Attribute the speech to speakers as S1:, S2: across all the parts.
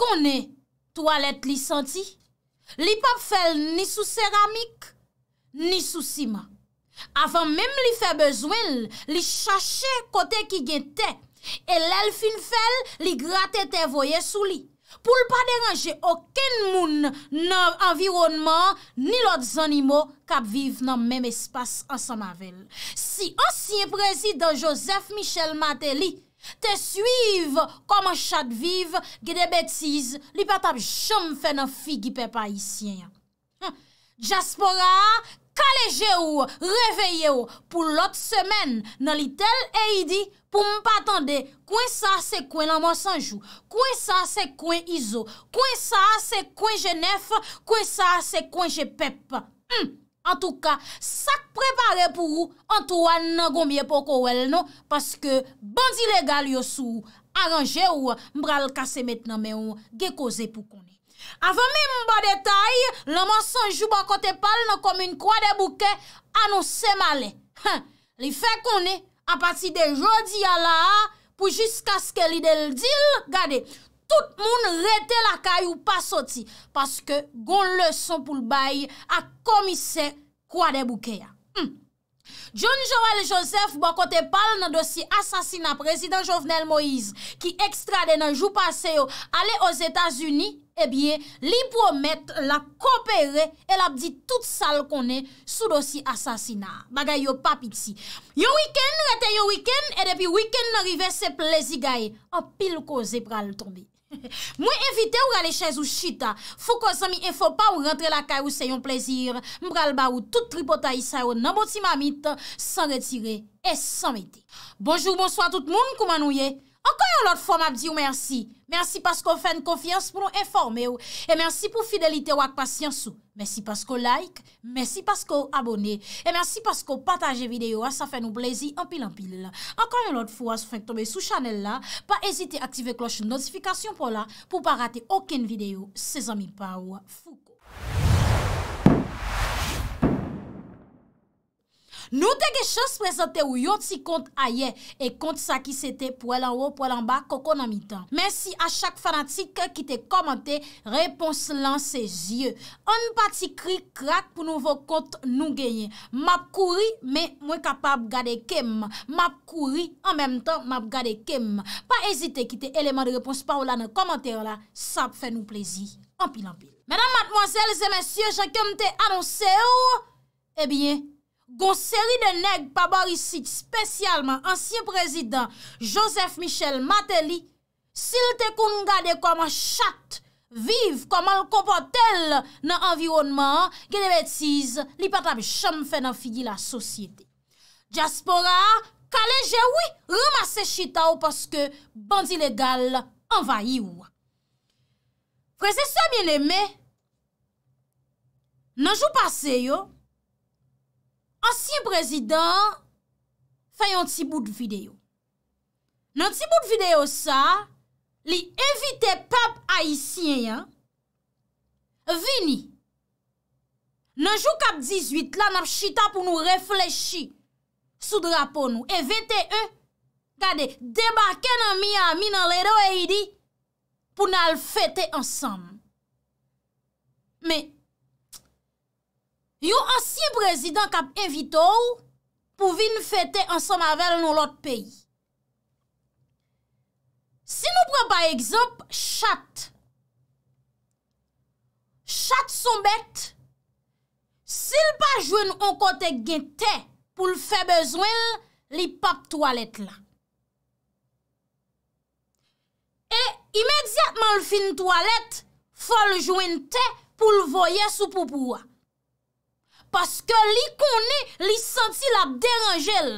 S1: konè toalet li santi, li pap fel ni sou ceramik, ni sou sima. Afan mèm li fe bezwen, li chache kote ki gen te, e lèl fin fel, li gratte te voye sou li. Poul pa deranje oken moun nan environman, ni lot zanimo kap viv nan mèm espas ansan mavel. Si ansyen prezident Joseph Michel Maté li, Te suive koman chad vive, gede betiz, li patap chom fe nan figi pe pa yisyen. Jaspora, kaleje ou, reveye ou, pou lot semen nan li tel e yidi pou m patande, kwen sa se kwen laman sanjou, kwen sa se kwen izo, kwen sa se kwen jenef, kwen sa se kwen jepep. An tou ka, sak prepare pou ou, an tou an nan gomye pou kowel nou, paske bandi legal yo sou, aranje ou mbral kase met nan men ou, ge koze pou koni. Aven mwen mba detay, laman sanjou ba kote pal nan komin kwa de bouke, an nou se male. Li fe koni, apati de jodi ya la, pou jiska ske li del dil gade. Tout moun rete la kay ou pa soti. Paske gon lè son pou l'bay a komise kwa de bouke ya. Hmm. John Joël Joseph bakote pal nan dosi asasina prezident Jovenel Moïse ki ekstrade nan jou pase yo ale o Zetas Uni e bie li promet la kopere el apdi tout sal konen sou dosi asasina. Bagay yo papit si. Yo wiken rete yo wiken e depi wiken nan rive se plezi gaye. A pil ko ze pral tonbi. Mwen evite ou gale chèz ou chita. Fou ko zomi e fò pa ou rentre la kaj ou se yon plezir. Mbral ba ou tout tripotay sa yo nan boti mamit. San retire et san meti. Bonjour, bonsoir tout moun koumanouye. Ankon yon lot fom ap diyo mersi. Mersi pasko fè n konfians pou nou informe ou. E mersi pou fidelite ou ak pasyans ou. Mersi pasko like. Mersi pasko abone. E mersi pasko pataje video ou sa fè nou blazi anpil anpil la. Ankon yon lot fow as fè n tombe sou chanel la. Pa ezite aktive kloche notifikasyon pou la. Pou pa rate oken video. Sezan mi pa ou. Fouk ou. Fouk ou. Nou te gen chos prezante ou yon ti kont aye E kont sa ki sete pou el an ou pou el an ba Kokon an mi tan Men si a chak fanatik ki te komante Reponse lan se zye An pati kri krak pou nou vo kont nou genye Map kouri men mwen kapab gade kem Map kouri an menm tan map gade kem Pa ezite ki te eleman de reponse pa ou la eh nan komante Sa fè nou plezi Ampil ampil Menan matmoazel zè men sye Chakèm te anonse ou Ebyen Gon seri de neg paborisit spesyalman, ansyen prezident Joseph Michel Mateli, sil te koum gade koman chat, viv, koman l kompotel nan environman, gen de betiz, li pata bi chanm fe nan figi la sosyete. Djaspora, kalen je oui, remase chita ou paske bandi legal anvayi ou. Prese se mien eme, nan jou pase yo, Ansyen prezident fè yon ti bout videyo. Nan ti bout videyo sa, li evite pep aisyen yan, vini nan jou kap 18, la nan chita pou nou reflechi sou drapo nou. E vete e, gade, debake nan mi a, mi nan le do e yi di, pou nan fete ansam. Me... yo ansi prezident kap evitou pou vin fete ansan mavel nou lot peyi. Si nou pre pa ekzop, chat. Chat son bet, si l pa jwen nou an kote gen te pou l fe bezwen li pap toalet la. E imediatman l fin toalet, fol jwen te pou l voye sou poupoua. Paske li kone, li santi la deranjel.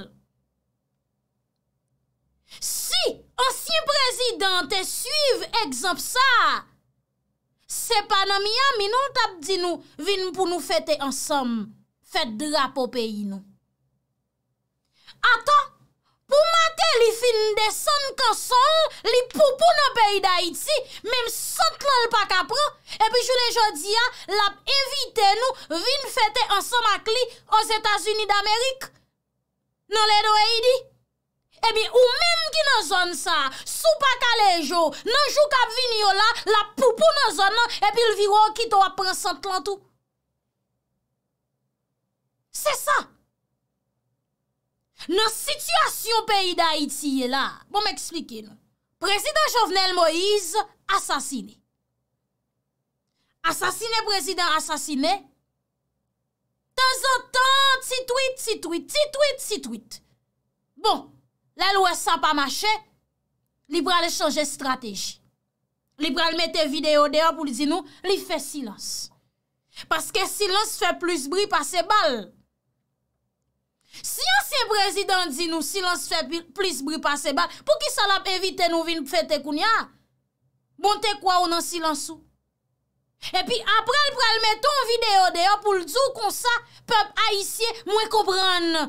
S1: Si ansyen prezident te suive ek zamp sa, se panamia mi non tap di nou vin pou nou fete ansam, fete drap o peyi nou. Atan! pou mate li fin de son konsol, li poupou nan peyi da iti, menm son tlan l pakapro, epi jou le jodia, lap evite nou, vin fete ansan makli, os Etasuni d'Amerik, nan le do e idi, epi ou menm ki nan zon sa, sou pakale jo, nanjou kap vini yo la, lap poupou nan zon nan, epi l viro ki to apre son tlan tou. Se sa, Nans situasyon peyi da Haiti ye la, bon m'eksplike nou. Prezident Jovenel Moïse, asasine. Asasine, prezident, asasine. Tazan tan, tituit, tituit, tituit, tituit. Bon, la lwa sa pa mache, li pral chanje strategi. Li pral mete video deyo pou li di nou, li fe silans. Paske silans fe plus bri pa se bal. Si ansyen prezident di nou silans fe plis bri pase bal, pou ki salap evite nou vin fete koun ya, bon te kwa ou nan silans ou. E pi aprel pral meton videyo deyo pou l'dzou kon sa, pep a isye mwen kompran nou.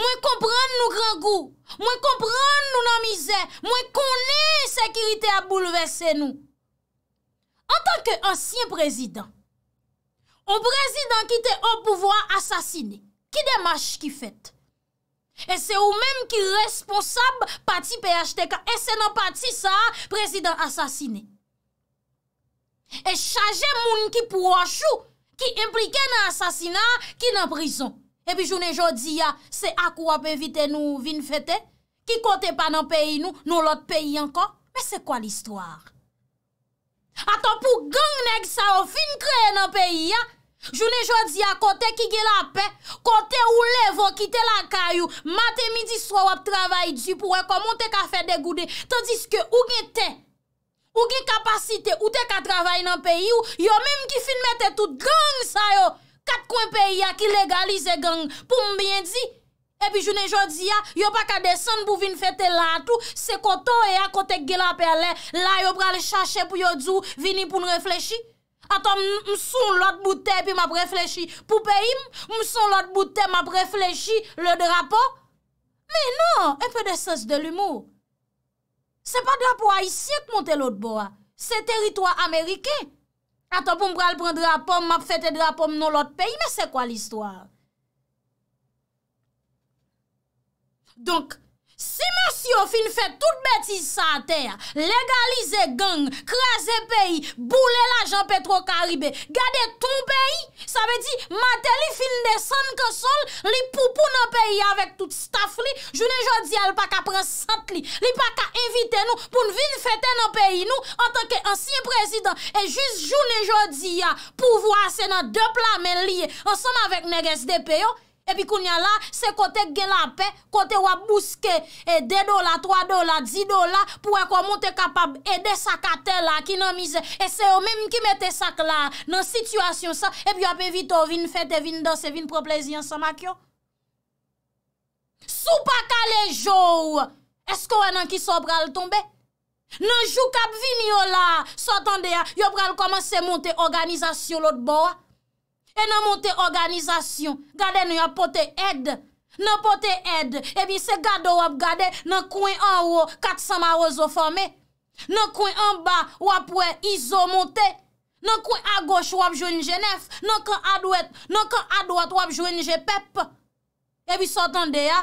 S1: Mwen kompran nou gran gou. Mwen kompran nou nan mizè. Mwen konen sekirite a boulevese nou. An tanke ansyen prezident, ou prezident ki te ou pouvoi asasine, Ki demache ki fèt? E se ou mèm ki responsab pati pe achte ka. E se nan pati sa, prezident asasine. E chaje moun ki pou wachou, ki implike nan asasina, ki nan prison. E pi jounen jodi ya, se akwa pe vite nou vin fètè? Ki kote pa nan peyi nou, nou lot peyi anka? Mè e se kwa l'histoire? Ata pou gang neg sa ou fin kreye nan peyi ya, Jounen Jodia, kote ki gelape, kote ou levon ki te lakayou, maten midi so wap travay di pou we komon te ka fe degude. Tandis ke ou gen te, ou gen kapasite, ou te ka travay nan peyi ou, yo menm ki finmete tout gang sa yo. Kat kon peyi ya ki legalize gang pou mbyen di. E pi jounen Jodia, yo pa ka desen pou vin fete la tout, se koto e ya kote gelape ale, la yo pra le chache pou yo djou, vini pou n reflechi. Ata m son lot boutè, pi m ap reflechi pou peyi, m son lot boutè, m ap reflechi le drapo. Men non, nan, e pe de sens de l'humour. Se pa drapo a isye k montè lot bo a. Se teritwa Amerike. Ata pou m pral pran drapo, m ap fete drapo m non lot peyi, men se kwa l'histoire. Donk. Si monsi yo fin fet tout betis sa te, legalize gang, kreze peyi, boule la Jean-Petro Karibé, gade ton peyi, sa ve di mate li fin de san ke sol, li poupou nan peyi avek tout staff li, joun e jodi al pa ka prensat li, li pa ka evite nou pou nou vin fete nan peyi nou, an tanke ansyen prezident, e jous joun e jodi ya pou vwase nan dep la men liye, an som avek ne res de peyo." Epi koun ya la, se kote gela apè, kote wap bouske, e 2 do la, 3 do la, 10 do la, pou akwa e monte kapab e de sakate la ki nan mize. E se yo menm ki mete sak la nan situasyon sa, epi wap evito vin fete, vin dos, vin pro plezyan sa mak yo. Sou pa kale jo ou, esko wè e nan ki so pral tombe? Nan jou kap vini yo la, so tande ya, yo pral komanse monte organizasyon lot bo wap. E nan monte organizasyon, gade nou ap pote ed. Nan pote ed, ebi se gado wap gade nan kwen an wap kat samar wazo fome. Nan kwen an ba wap wè izo monte. Nan kwen a goch wap jwen jenef. Nan kwen a dwet wap jwen jen pep. Ebi sotan de ya.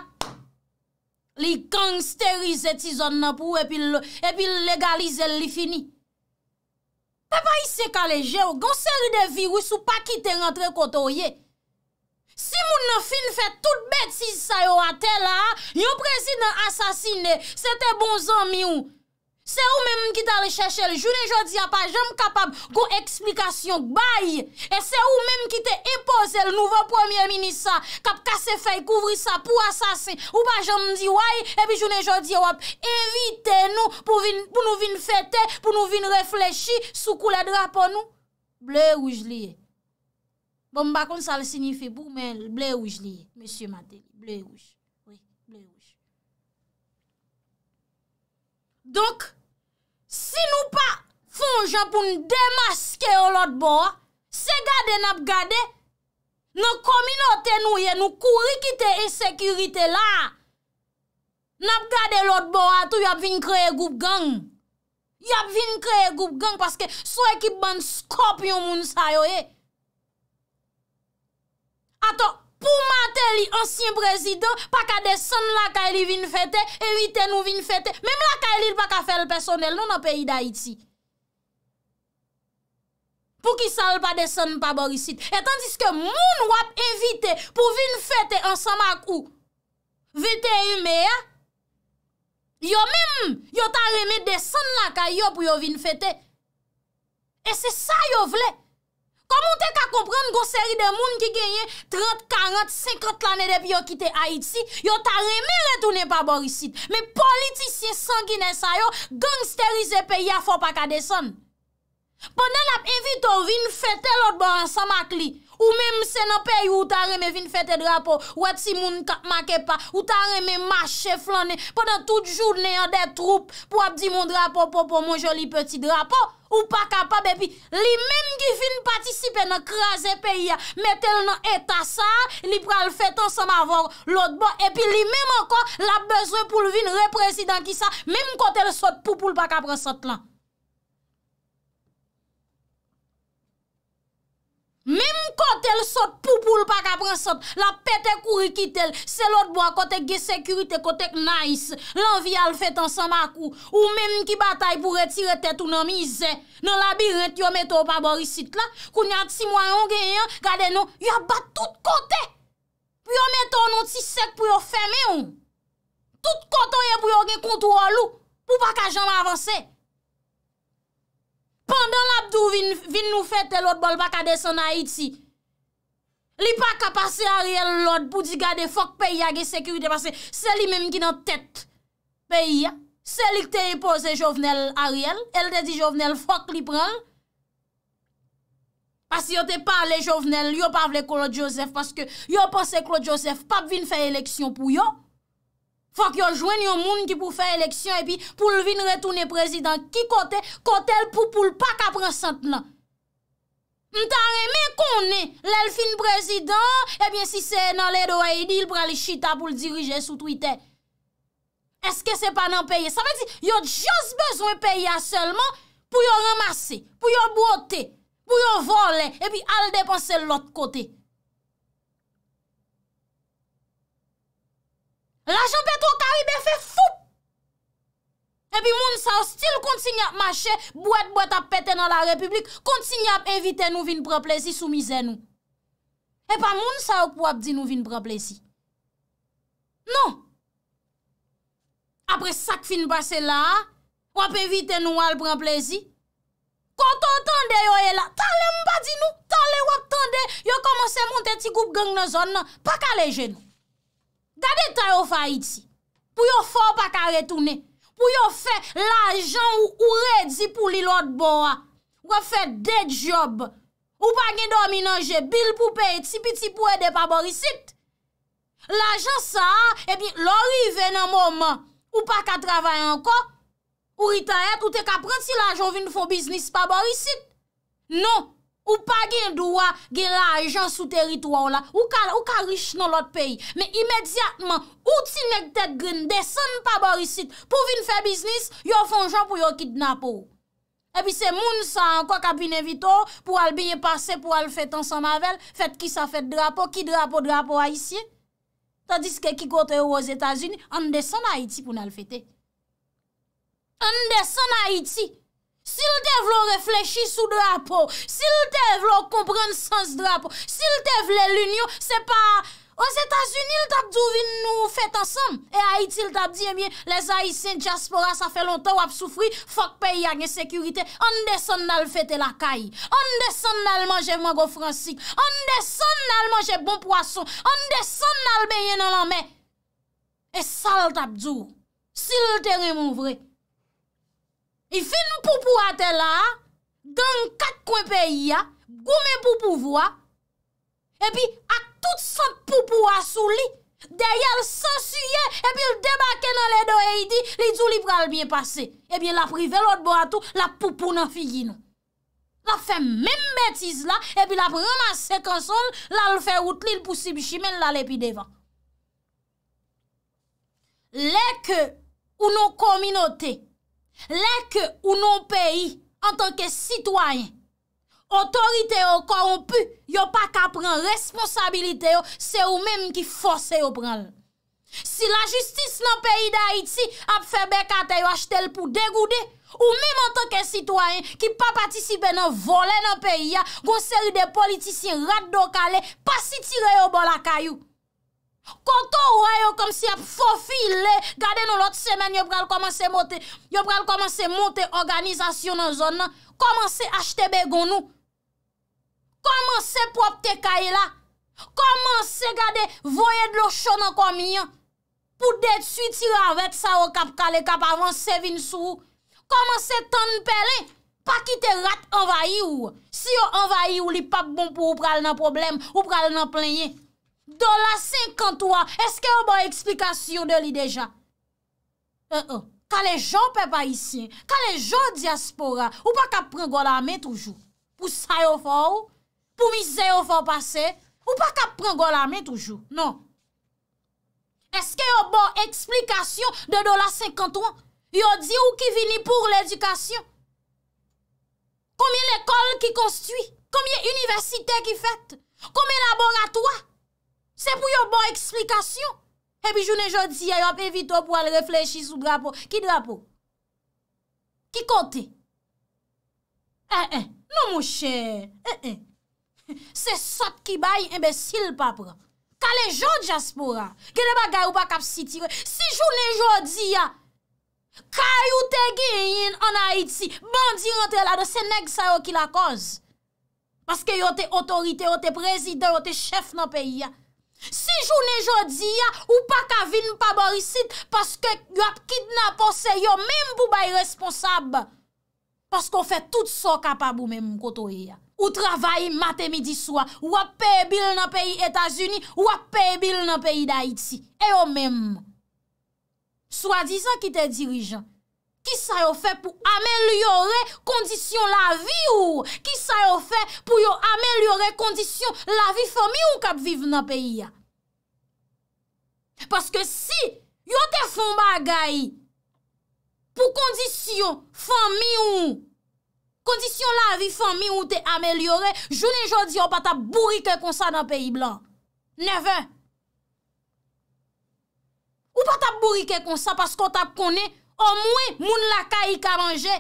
S1: Li kangsterize tizon nan pou ebi e legalize li fini. Pe pa yise kaleje ou, gonseri de virus ou pa kite rentre koto ye. Si moun nan fin fè tout bet si sa yo ate la, yon prezid nan asasine, se te bon zan mi ou. Se ou menm ki ta recheche el, jounen jodi apaj, jounen kapap go eksplikasyon, baye. E se ou menm ki te epose el nouve premier minisa, kap kase fey kouvri sa pou asase. Ou pa jounen di waye, ebi jounen jodi apaj, evite nou pou nou vin fete, pou nou vin reflechi, soukou la drapon nou. Ble ouj liye. Bon, bakon sa le signife pou, men, ble ouj liye, M. Maté, ble ouj. Oui, ble ouj. Donk, Si nou pa fon japon demaske yo lot bo, se gade nap gade, nou kominote nou ye nou kou rikite e sekirite la. Nap gade lot bo ato, yap vin kreye goup gang. Yap vin kreye goup gang, paske sou ekip ban skop yon moun sa yo ye. Ato. pou mate li ansyen prezido, pa ka de son lakay li vin fete, evite nou vin fete, mem lakay li pa ka fel personel nou nan peyi da iti. Pou ki sal pa de son paborisit. Et tandis ke moun wap evite, pou vin fete ansan mak ou. Vite yu me ya. Yo mem, yo ta reme de son lakay yo pou yo vin fete. E se sa yo vle. Komon te ka komprenn goseri de moun ki genyen 30, 40, 50 lanen dep yo kite Haiti, yo ta remen retounen pa borisit. Me politisyen sangine sa yo, gangsterize pe ya fop akade son. Ponen ap evito vin, fete lot bo ansan mak li. Ou mem se nan peyi ou ta reme vin fete drapo, ou ati moun makepa, ou ta reme mache flanen, podan tout joun nen yon det troupe pou ap di moun drapo, pou pou moun joli peti drapo, ou pakapa. Bepi, li menm ki vin patisipe nan kraze peyi ya, metel nan etasa, li pral fetan sa mavor lotbo, epi li menm ankon la bezwe pou vin represidan ki sa, menm kote l sot pou pou l pakapre sot lan. Mèm kote el sote poupoul pa kapren sote, la pete kuri kitel, se lot bo akotek ge sekurite, akotek nais, lanvi al fet ansan bakou, ou mèm ki batay pou retire tete ou nan mize, nan labirent yo metou pa borisit la, kou nyat si mwa yon gen yon, gade nou, yo bat tout kote, pou yo metou nan ti sek pou yo feme yon, tout kote yon pou yo gen kontro lou, pou pa ka jan avanse. Pendan l'abdou vin nou fete l'od bol baka deson Haiti, li pa ka pase Ariel l'od pou di gade fok peyi ya ge sekiri de pase. Se li menm ki nan tet peyi ya, se li te repose jovenel Ariel, el de di jovenel fok li pran. Pas yon te pale jovenel, yon pa vle kolo Joseph, paske yon pase kolo Joseph, pap vin fe eleksyon pou yon. Fak yo jwen yon moun ki pou fè eleksyon epi pou lvin retounen prezidant. Ki kote? Kote l pou pou l pak apresant nan. M tan reme konen l el fin prezidant, epi si se nan lè do a edil pralè chita pou l dirije sou Twitter. Eske se pa nan peye? Sa mè di yo jos bezwen peye a selman pou yo ramase, pou yo bote, pou yo vole, epi al depanse l ot kote. L'ajan Petro Karibè fè foup. Epi moun sa ou stil kontsigna ap mache, bouet bouet ap pète nan la republik, kontsigna ap evite nou vin preplezi soumize nou. Epi moun sa ou pou ap di nou vin preplezi. Non. Apre sak fin base la, pou ap evite nou al preplezi. Konton tande yo e la, talen mou pa di nou, talen wap tande, yo komanse moun te ti goup geng nan zon nan, pak aleje nou. Tade tan yo fay iti pou yo fò pa ka retoune, pou yo fè l'ajan ou u redzi pou li lot bo a, ou a fè de job, ou pa gen do minanje bil pou pe eti, pi ti pou ede pa borisit. L'ajan sa, ebi, lorive nan mouman, ou pa ka travaye anko, ou rita eti, ou te ka prant si l'ajan vi nou fò bisnis pa borisit. Non. Ou pa gen dowa gen la ajan sou teritwa ou la. Ou ka riche nou lot peyi. Me imediatman, ou ti nek tet gren, desan pa borisit. Po vin fe biznis, yo fon jan pou yo kidnap ou. E pi se moun sa, kwa kabinevito, pou al biye pase, pou al fete ansan mavel, fete ki sa fete drapo, ki drapo, drapo a isye. Tadis ke ki kote ou oz Etasuni, an de san Haiti pou nan fete. An de san Haiti. Sil te vlo reflechi sou drapo, sil te vlo kompren sens drapo, sil te vlo l'unyon, se pa, os Etasunil tabdou vin nou fet asan, e Haitil tabdou, e eh miye, les Haitien diaspora sa fe lontan wap soufri, fok pey ya gen sekurite, an de san nan fete la kayi, an de san nan manje mango fransik, an de san nan manje bon poason, an de san nan benye nan anmen, e sal tabdou, sil te remouvre, e, Ife nou poupou ate la, don kak kwenpe ya, goume poupou vwa, epi ak tout sa poupou asou li, deye al sensuyen, epi al debake nan le do e idi, li djou li pral biye pase. Epi la privelot bo atou, la poupou nan figi nou. La fe men betiz la, epi la preman se konsol, la l fe outli l pousib shimen la le pi devan. Lè ke ou nou kominote, Lèk ou nou peyi an tanke sitwayen, otorite yo korompu yo pa ka pran responsabilite yo, se ou mèm ki force yo pran lè. Si la justice nan peyi da Haiti ap febe kate yo achte l pou degoude, ou mèm an tanke sitwayen ki pa patisipe nan vole nan peyi ya, gonseri de politisyen rat do kale, pa si tire yo bol akayou. Konto wè yo kom si ap fofile, gade nou lot semen yo pral komanse monte, yo pral komanse monte organizasyon nan zon nan, komanse achte begon nou, komanse propte kaye la, komanse gade voye dlo chon nan komiyan, pou detswi tir avet sa yo kap kale kap avan sevin sou, komanse tanpele, pa ki te rat envayi ou, si yo envayi ou li pap bon pou ou pral nan problem, ou pral nan plenye. Dola 53, eske yo bon eksplikasyon de li deja? E, e, ka lejou pe pa isyen, ka lejou diaspora, ou pa ka pren gwa la men toujou? Pou sa yo faw, pou mi se yo faw pase, ou pa ka pren gwa la men toujou? Non. Eske yo bon eksplikasyon de dola 53? Yo di ou ki vini pou l'edikasyon? Komi l'ekol ki konstwi? Komi universite ki fet? Komi laboratoi? Se pou eh, eh. non, eh, ah, yo bon eksplikasyon. Ebi jounen jodi a, yo ap evito pou al reflechi sou drapo. Ki drapo? Ki kote? E, e, nou mouche. E, e. Se sot ki bay imbesil papro. Kale joun jaspora. Gede bagay ou pa kapsiti. Si jounen jodi a, kaya ou te giyen an a iti. Bon di rentre la, de se neg sa yo ki la koz. Paske yo te otorite, yo te prezident, yo te chef nan peyi a. Ah. Si jounen jodi ya ou pa kavin pa borisit paske yo ap kidnapon se yo menm pou bay responsab paske on fe tout so kapab ou menm koto ya. Ou travay mate midi swa, wap pe bil nan peyi Etasuni, wap pe bil nan peyi Daiti, e yo menm. Swa dizan ki te dirijan. Ki sa yo fè pou amelyore kondisyon la vi ou? Ki sa yo fè pou yo amelyore kondisyon la vi fè mi ou kap viv nan peyi ya? Paske si yo te fon bagay pou kondisyon fè mi ou, kondisyon la vi fè mi ou te amelyore, jounen jodi yo pata bourike konsa nan peyi blan. Neve! Ou pata bourike konsa pasko tap konen ou mwen moun laka yi ka manje.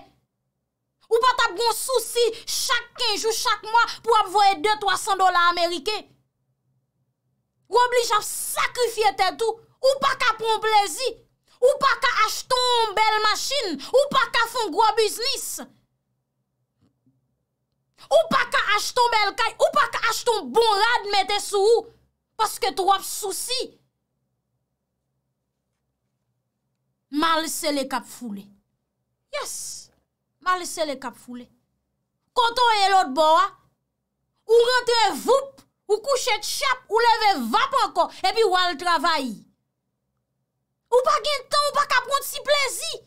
S1: Ou pa tab goun souci, chak kenjou chak mwa pou ap voye 200-300 dola Amerike. Ou obli jav sakrifye te tou, ou pa ka pon plezi, ou pa ka ashton bel machin, ou pa ka fon gwa biznis. Ou pa ka ashton bel kay, ou pa ka ashton bon rad mette sou ou, paske tou ap souci. Mal se le kap fule. Yes! Mal se le kap fule. Koto e lor bo a, ou rentre vup, ou kouche tchap, ou leve vap anko, epi wale travayi. Ou pa gen tan, ou pa ka pront si plezi.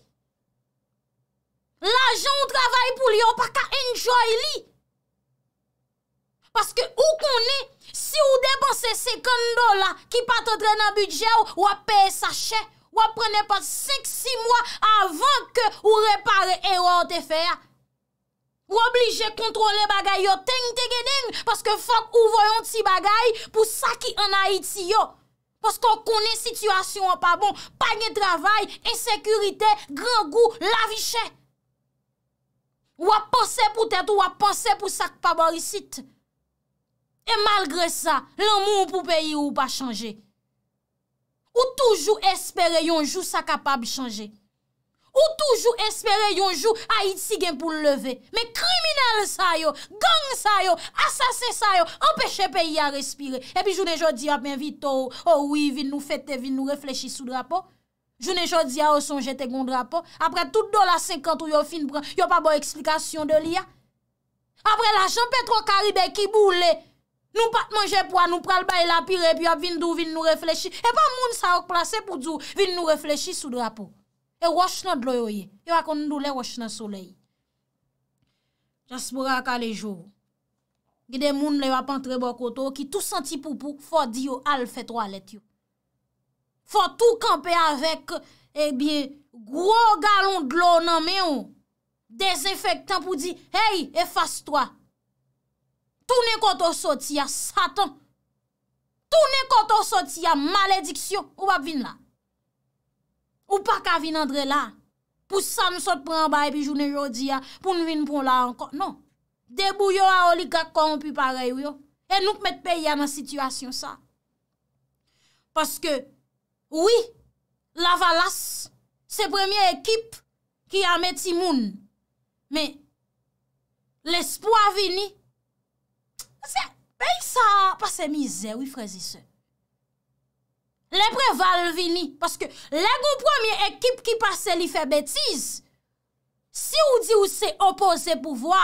S1: La jan ou travayi pou li, ou pa ka enjoy li. Paske ou konen, si ou depanse se kando la, ki patotre nan bidje ou, wap peye sa chè, Ou ap prene pa 5-6 mwa avan ke ou repare eror te fe ya. Ou oblije kontrole bagay yo teng te geneng. Paske fok ou voyon ti bagay pou sa ki anayit si yo. Paske ou konen situasyon an pa bon. Pagne travay, ensekurite, gran gou, laviche. Ou ap panse pou tèt ou ap panse pou sa ki pa borisit. E malgre sa, lan moun pou peyi ou pa chanje. Ou toujou espere yonjou sa kapab chanje. Ou toujou espere yonjou Haïti gen pou leve. Men kriminal sa yo, gang sa yo, asasen sa yo, empèche peyi a respire. Epi jounen jò di apen vitou, oh oui vin nou fète, vin nou reflechi sou drapo. Jounen jò di a oson jete gon drapo. Apre tout do la 50 ou yo fin pran, yo pa bo eksplikasyon de li ya. Apre la Jean-Petro Karibè ki boule. Nou pat manje pwa, nou pral bay la pire, pi ap vin dou, vin nou reflechi. E pa moun sa ok plase bon pou djou, vin nou reflechi sou drapo. E rosh nan dlo yo ye. Yo akon nou le rosh nan solei. Jasboura akale jou. Gide moun le wap antre bokoto, ki tou santi poupou, fò di yo al fè tro alet yo. Fò tou kampe avèk e eh biye gro galon dlo nan mè yo. Desinfektan pou di, hey, efas towa. Tounen koto soti ya satan. Tounen koto soti ya malediksyon. Ou pa vin la? Ou pa ka vin andre la? Pousan nou sot pran bay pi jounen jodi ya. Poun vin pran la ankon. Non. De bou yo a olika kon pi pare yo yo. E nou p met pe ya nan sityasyon sa. Paske, Oui, la valas, se premiye ekip, ki a met ti moun. Men, lespo a vini, Pase mize wifrezi se. Le preval vini. Paske le go premier ekip ki pase li fe betiz. Si ou di ou se opose pou vwa.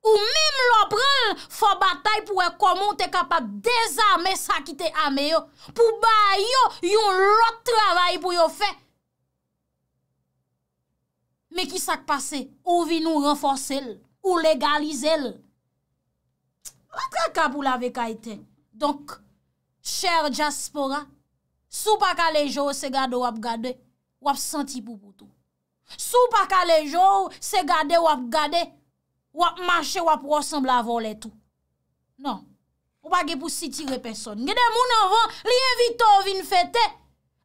S1: Ou mime lopre fwa batay pou e komon te kapap. Deza me sa ki te ame yo. Pou bay yo yon lot travay pou yo fe. Me ki sak pase ou vi nou renfose l. Ou legalize l. An ka ka pou lave ka eten? Donk, chèr Jaspora, sou pa ka lejou se gade wap gade, wap senti pou pou tou. Sou pa ka lejou se gade wap gade, wap mache wap rasembla vol etou. Non, ou pa ge pou sitire peson. Gede moun anvan, li evito vin fete,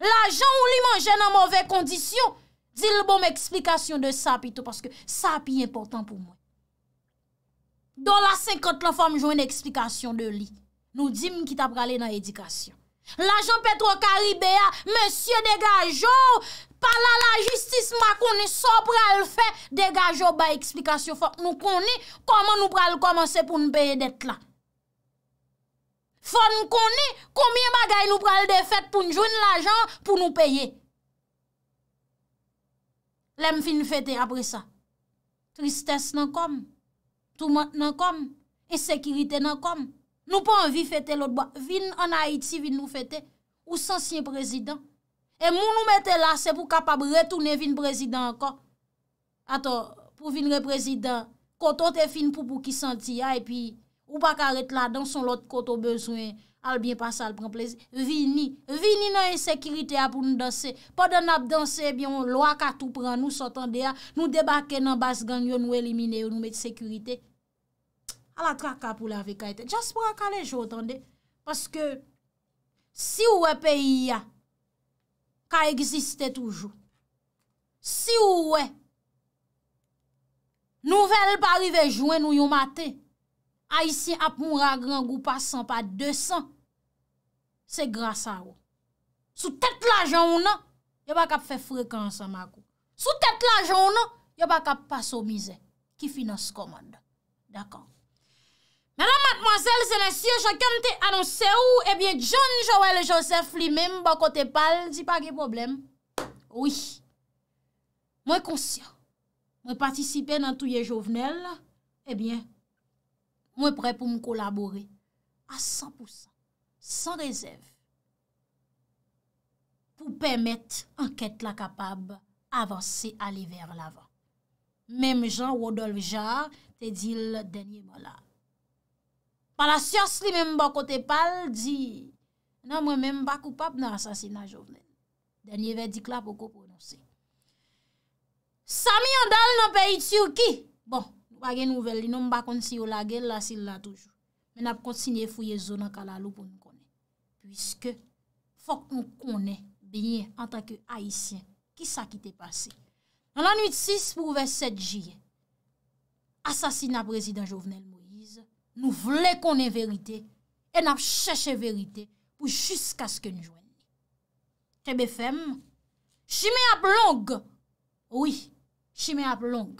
S1: la jan ou li manje nan mouve kondisyon, dil bon eksplikasyon de sapi tou, paske sapi important pou moun. Don la 50 la fòm joun eksplikasyon de li. Nou dim ki ta pralè nan edikasyon. L'ajon Petro Karibè a, Monsie degajo, pala la justis ma koni, so pral fè, degajo ba eksplikasyon fòm nou koni, koman nou pral komanse pou nou peye det la. Fòm nou koni, koumye bagay nou pral de fèt pou nou joun l'ajon, pou nou peye. Lem fin fètè apre sa. Tristès nan kom. Touman nan kom, e sekirite nan kom. Nou pa an vi fete lout ba. Vin an Haiti, vin nou fete, ou san siye prezident. E moun nou mette la, se pou kapab retoune vin prezident anko. Ato, pou vin re prezident, koto te fin pou pou ki santi ya, e pi ou pa karet la, danson lout koto bezwen. al bin pasa, al pren plezi, vini, vini nan yon sekirite a pou nou danse, pa dan ap danse, eh biyon lwa ka tou pran, nou sotande a, nou debake nan bas gang yo, nou elimine yo, nou met sekirite, al atrak ap pou la vekayte, jaspo ak alej yo otande, paske, si ou e peyi ya, ka egziste toujou, si ou e,
S2: nou vel pa rivejouen
S1: nou yon mate, a yisi ap mou ragran, gou pasan, pa de san, Se grasa ou. Sou tèt la jounan, yo bak ap fè frekans an makou. Sou tèt la jounan, yo bak ap pas ou mizè. Ki finans komanda. Dakan. Madame, mademoiselle, zènesye, jokan te anonsè ou, ebyen eh John Joel Joseph li mèm bako te pal, si pa ki problem. Oui. Mwen konsya. Mwen patisipè nan touye jovenel, ebyen, eh mwen pre pou mkolaborè. A 100%. San rezèv pou pèmèt anket la kapab avansè alè ver l'avan. Mèm jan Wadolvja te dil denye mò la. Palasyos li mèm bako te pal di, nan mwen mèm bako pap nan asasina jòvnen. Denye ve dik la poko pou nou se. Samy an dal nan pe itsyo ki? Bon, wagen ouvel li, nan m bakon si yo la gel la sil la toujou. Men ap kont si nye fuyè zonan kalalou pou nou kon. pwiske fok nou konen denye an tak yo haisyen ki sa ki te pase. Nan an 8-6 pou 27-J, asasina prezident Jovenel Moise, nou vle konen verite en ap chache verite pou jiska sken eh jwen. Kebe fem, shime ap long, oui, shime ap long,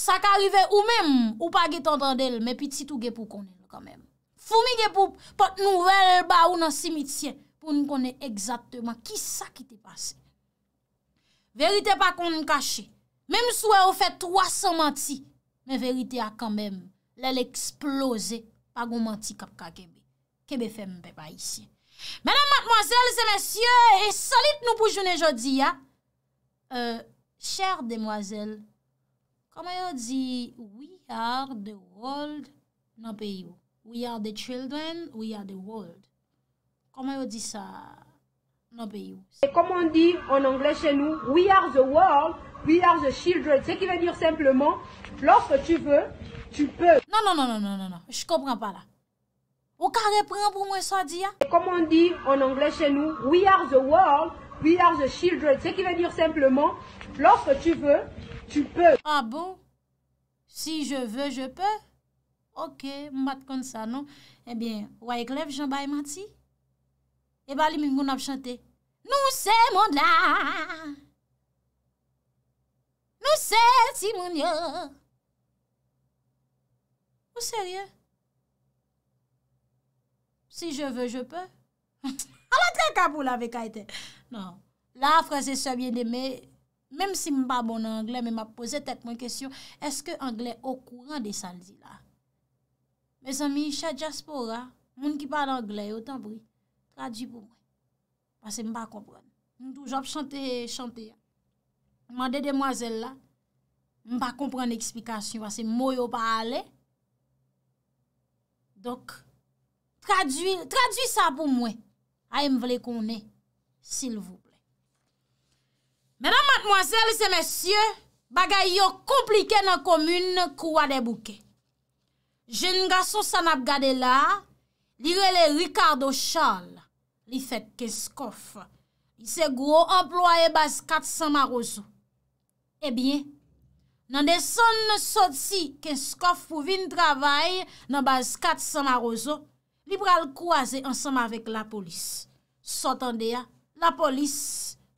S1: sa ka arrive ou mem ou pa ge tendran del, me pi titouge pou konen kanmem. Fou mi ge pou pot nouvel ba ou nan simitien pou nou konen egzatman ki sa ki te pase. Verite pa kon kache. Mem sou e ou fe 300 manti. Men verite a kanmen lel eksplose pa kon manti kap ka kebe. Kebe fe mpe pa isye. Menan matmoazel, se lansye, e solit nou pou june jodi ya. Euh, Cher demozel, kama yo di we are the world nan peyi yo. We are the children, we are the world. Comment on dit ça C'est comme on dit en anglais chez nous, we are the world, we are the children. Ce qui veut dire simplement, lorsque tu veux, tu peux. Non, non, non, non, non, non, non. je comprends pas là. Ou carré prend pour moi ça dit Comme on dit en anglais chez nous, we are the world, we are the children. Ce qui veut dire simplement, lorsque tu veux, tu peux. Ah bon Si je veux, je peux Ok, mbat kon sa, non? Ebyen, eh waye klef, jamba e mati? Eba eh li mwen moun ap chante, Nou se moun la! Nou se si moun yo! Mwen se rye? Si je ve, je pe? A la tre kapou la ve kaiten! Non, la frase se bine de me, menm si mba bon an angle, menm ap pose tek mwen kesyon, eske angle okouran de saldi? Mè san mi chè diaspora, moun ki parle anglè, yotan brie. Tradwi pou mwen, vase mba kompran. Mdou jop chante, chante ya. Mande demoiselle la, mba kompran eksplikasyon, vase mwoyo pa ale. Dok, tradwi, tradwi sa pou mwen. Ay mvle konen, sil vwouble. Mè nan mwen mwazel se mè sye, bagay yo komplike nan komyne kwa debouke. Jen nga son san ap gade la, li rele Ricardo Charles li fet keskof. Li se gwo employe baz kat san marozo. Ebyen, eh nan de son sotsi keskof pou vin travay nan baz kat san marozo, li pral kouaze ansanm avek la polis. Sotan de ya, la polis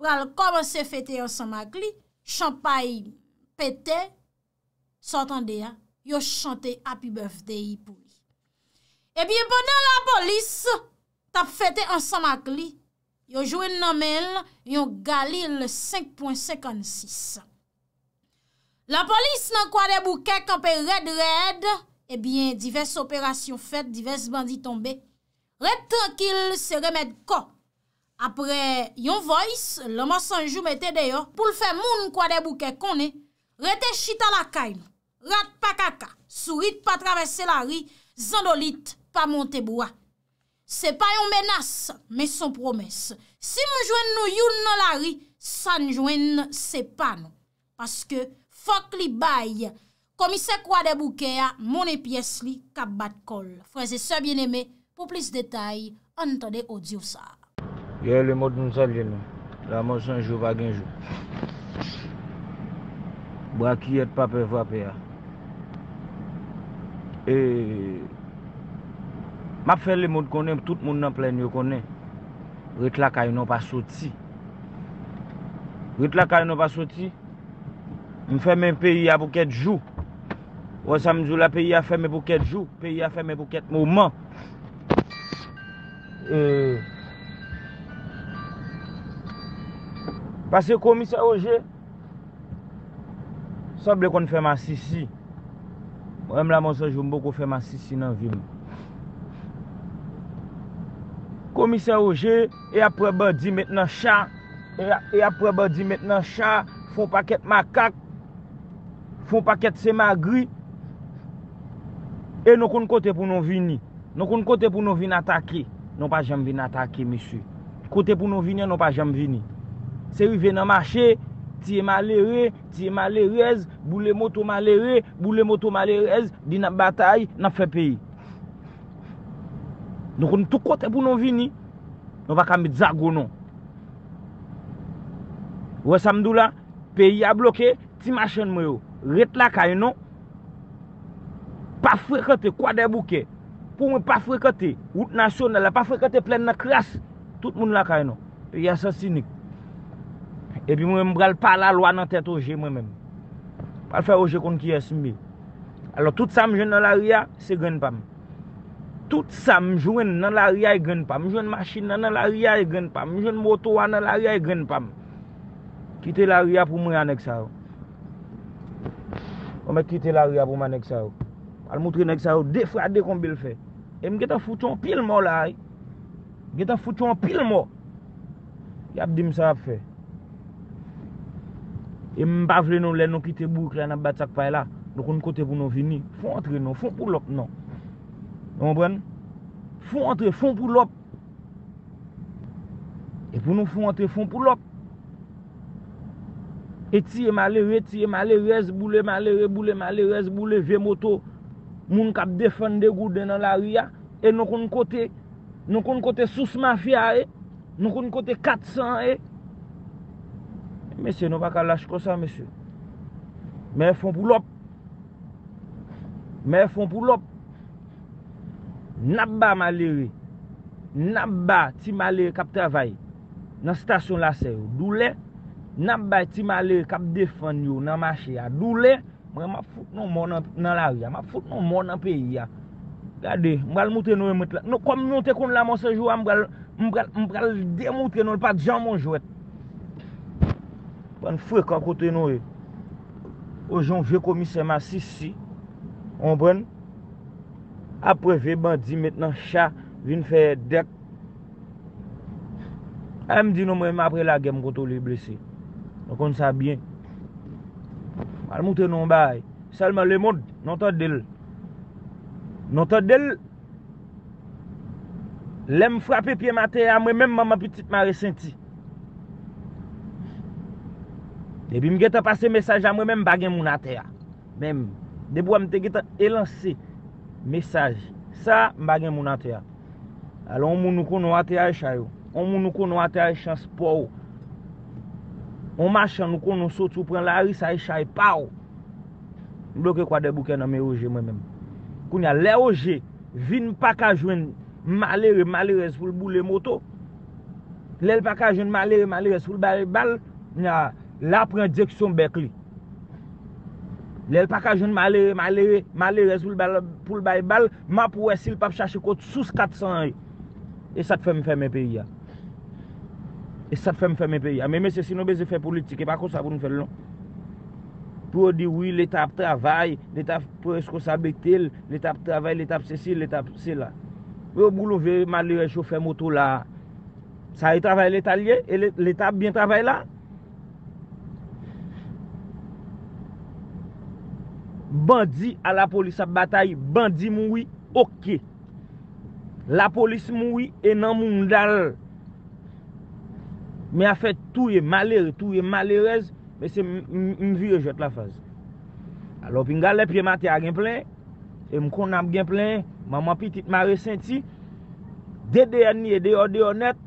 S1: pral koman se fete ansanm ak li, champay pete, sotan de ya. Yo chante Happy Birthday pou yi. Ebyen eh bonan la polis tap fete ansan ak li. Yo jwen nan men yon galil 5.56. La polis nan kwa de bouke kampen red red. Ebyen eh divers operasyon fete, divers bandi tombe. Red tranquil se remed ko. Apre yon voyis, loma sanjou mette deyo. Poul fè moun kwa de bouke koni, rete chita la kaynou. Rat pa kaka, sou rit pa travesse la ri, zan do lit pa monte bo a. Se pa yon menas, me son promes. Si mou jwen nou youn nou la ri, san jwen se pa nou. Paske fok li baye. Komise kwa de bouke a, moun e piyes li kap bat kol. Frase se bieneme, pou plis detay, an tade o diw sa.
S2: Ye le mot moun saljen nou. La moun san jou, vagen jou. Bo a ki et pa pe fwa pe a. E, m ap fè le moun konen, tout moun nan plen yo konen Wèk la ka yon nan pa soti Wèk la ka yon nan pa soti M fè men peyi a pou ket jou Ou an samdou la peyi a fè men pou ket jou Peyi a fè men pou ket mouman e, Pase komisa oje Sable kon fè man sisi Ouèm la monsaj ou mbo kou fèman sisi nan vim. Komisè O.G. e aprebe di met nan chan, e, e aprebe di met nan chan, foun paket makak, foun paket semagri, e nou kon kote pou nou vini. Nou kon kote pou nou vini atake. Nou pa jem vini atake, misu. Kote pou nou vini, nou pa jem vini. Se wivè nan mache, Tiye male re, tiye male rez, boule moto male re, boule moto male rez, di nan batay nan fe peyi. Noun kon tou kote pou nou vini, nou va kamit zago nou. Ouwe samdou la, peyi a bloke, ti masjen mou yo, ret la kay nou. Pa frekote kwa de bouke, pou mwen pa frekote, wout nasyon ala, pa frekote plen na kras, tout moun la kay nou. Peyi a sa sinik. E pi mwen mbrel pala lwa nan tèt oje mwen menm. Pal fè oje konti yes mbi. Alo tout sa mwen jwen nan la ria, se gren pam. Tout sa mwen jwen nan la ria, se gren pam. Jwen masina nan la ria, se gren pam. Jwen moto an nan la ria, se gren pam. Kite la ria pou mwen anek sa ou. Ome kite la ria pou man anek sa ou. Al moutri anek sa ou. De fwa de kon bil fe. E mwen geta fout yon pil mò la. Geta fout yon pil mò. Yab dim sa ap fe. E mbavle nou lè nou kite bou kre nan batak fay e la, nou kon kote pou nou vini. Fou antre nou, foun pou lop nan. Yon mwen? Fou antre, foun pou lop. E pou nou fou antre, foun pou lop. Eti e male, eti e male, rezboule, male, reboule, male, rezboule, ve moto. Moun kap defende gouden nan la ria. E nou kon kote, nou kon kote sous mafya e, nou kon kote katsan e. Mese, nou baka laj kosa mese. Mè yon fon pou lop. Mè yon fon pou lop. Naba maleri. Naba ti maleri kap travay. Nan stasyon la seyo. Dou len. Naba ti maleri kap defan yo nan ma cheya. Dou len. Mwen ma foute nou moun nan la riyan. Ma foute nou moun nan peyi ya. Gade, mwen mwote nou yon mwote la. Nou kon mwote kon la mwose jwa, mwen mwote nou yon pat jan mwen jwet. Pan fwek an kote nou e. Ojon vye komise ma sisi. Ombren. Apre ve bandi metnan chan. Vin fwe dek. A mdi nou mwen apre la gem koto li blese. Non kon sa bien. Al mouten nou mbay. Salman le moun non to del. Non to del. Le m frape piye ma te. A mwen men maman pitit ma resenti. Depi m geta pase mesaj a mwen men bagen moun atea. Mem. Depi m te geta elansi mesaj. Sa bagen moun atea. Alon moun nou kon nou atea e chay ou. Alon moun nou kon nou atea e chans pou ou. On machan nou kon nou sotou pren la ris a e chay pou ou. M blok e kwa debu ken a m e oje mwen men. Koun ya le oje vin pakajwen malere malere sou l boul e moto. Le l pakajwen malere malere sou l bal bal. Nya. La pren diyeksyon bek li. Le l pakajoun malere, malere, malere, pou l bay bal, ma pou wè si l pap chache kote, sous 400 an. E sa te fèm fèm e peyi ya. E sa te fèm fèm e peyi ya. Mè mè se si nou bezè fè politik, e pa kon sa pou nou fè l an. Non? Pou wè di wè l etape travay, l etape pou wè se kon sa bè tel, l etape travay, l etape se si, l etape se la. Wè wè bou lou vè, malere, chou fèm o to la. Sa yi travay l etalye, e l etape bien travay la, Bandi a la polis a batay, bandi moui, ok. La polis moui, enan moun dal. Me a fet touye malere, touye malerez, me se mvir jote la faz. Alo, pin galep, yemate a gen plen, yem kon ap gen plen, maman pitit ma resenti, de denye, de yode e yonet,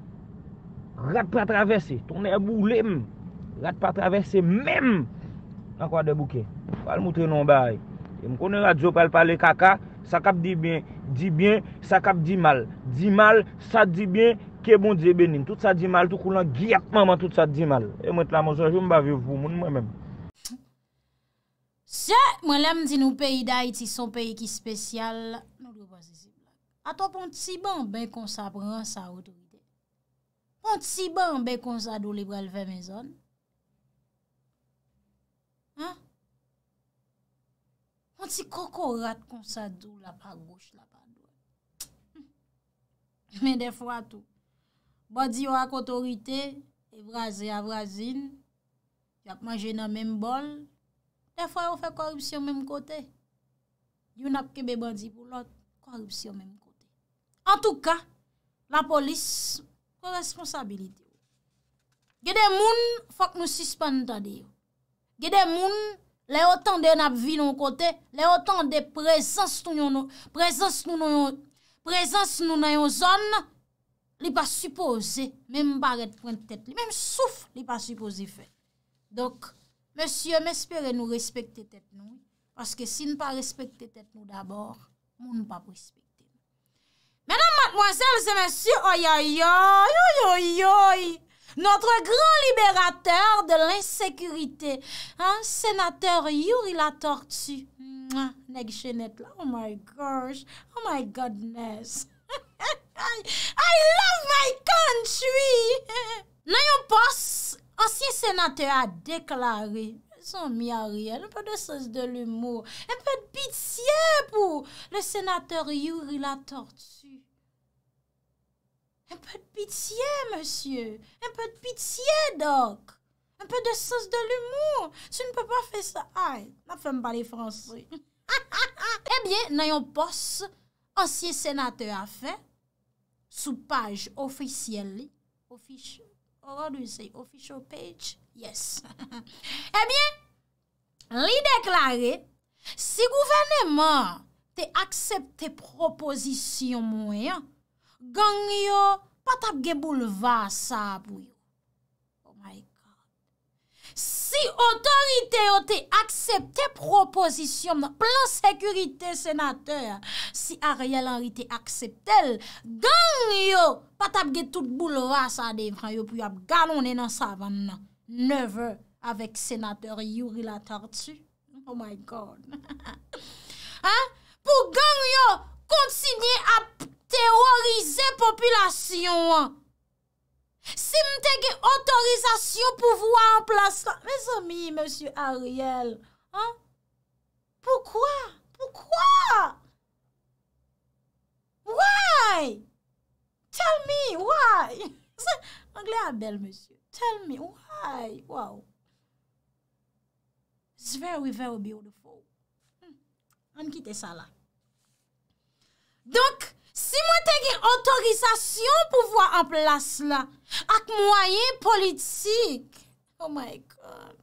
S2: rat pa travese, ton e er boulem, rat pa travese, mèm, An kwa de bouke? Fal mouten an baye. E m konen radyo pel pale kaka, sa kap di bin, di bin, sa kap di mal. Di mal, sa di bin, ke bon diye benin. Tout sa di mal, tout koulan, giyap maman tout sa di mal. E mwen tla monsan, jom bavev pou moun mwen mèm.
S1: Tse, mwen lèm di nou peyi dayi ti son peyi ki spesyal. Non yo vwa zizi. Ato pon tsi ban ben konsa pran sa otorite. Pon tsi ban ben konsa do librel vemen zon. An ti koko rat kon sa dou la pa gwoche la pa dou. Men defwa tou. Badi yo ak otorite, e vraze a vrazine, yak manje nan menm bol, defwa yo fe korupsyon menm kote. Yon ap kebe badi pou lot, korupsyon menm kote. An tou ka, la polis, koresponsabilite. Gede moun, fok nou sispan nan ta diyo. Gede moun, lè otan de nap vi nou kote, lè otan de prezans nou nan yo zon, li pa suppose, mèm paret pointe tèt, li mèm souf, li pa suppose fè. Dok, mèsyè mèspere nou respekte tèt nou, paske si nou pa respekte tèt nou d'abor, moun nou pa presepte. Mèdam matmwansèl, se mèsyè, oyoyoy, oyoyoy, Notre grand libérateur de l'insécurité, sénateur Yuri Latortu. Nèk chenèt la, oh my gosh, oh my godness. I love my country! Nèyon pos, ansyen sénateur a déklaré. Sò mi a rè, nèpè de sès de l'humour, nèpè de pitiè pou le sénateur Yuri Latortu. En pe de pitiye, monsye. En pe de pitiye, dok. En pe de sens de l'humour. S'ou n'pe pa fè sa. Ay, m'a fè m'bale fransou. E eh bie, nan yon pos, ansye senate a fè, sou page ofisyele, ofisye, oran oh, ou sey, ofisye page, yes. E eh bie, li deklare, si gouvene man te aksepte proposisyon mounye, Ganyo patapge boulevas sa apou yo. Oh my God. Si otorite o te aksepte proposisyon nan plan sekurite senateur, si a reyalanri te akseptel, ganyo patapge tout boulevas sa adevran yo pou yo ap galonnen nan sa van nan. Never avek senateur yuri la tartu. Oh my God. Pou ganyo kontsini ap pouyo, Terroriser population. Hein. Si mte gen autorisation pou en place, mes amis, Ariel, Pourquoi? Hein? Pourquoi? Pourquoi? Why? Tell me, why? Anglais a belle Monsieur. tell me, why? Wow. It's very, very beautiful. Hmm. On quitte ça là. Donc... Si mwen te gen otorizasyon pou vwa an plas la, ak mwayen politik. Oh my God.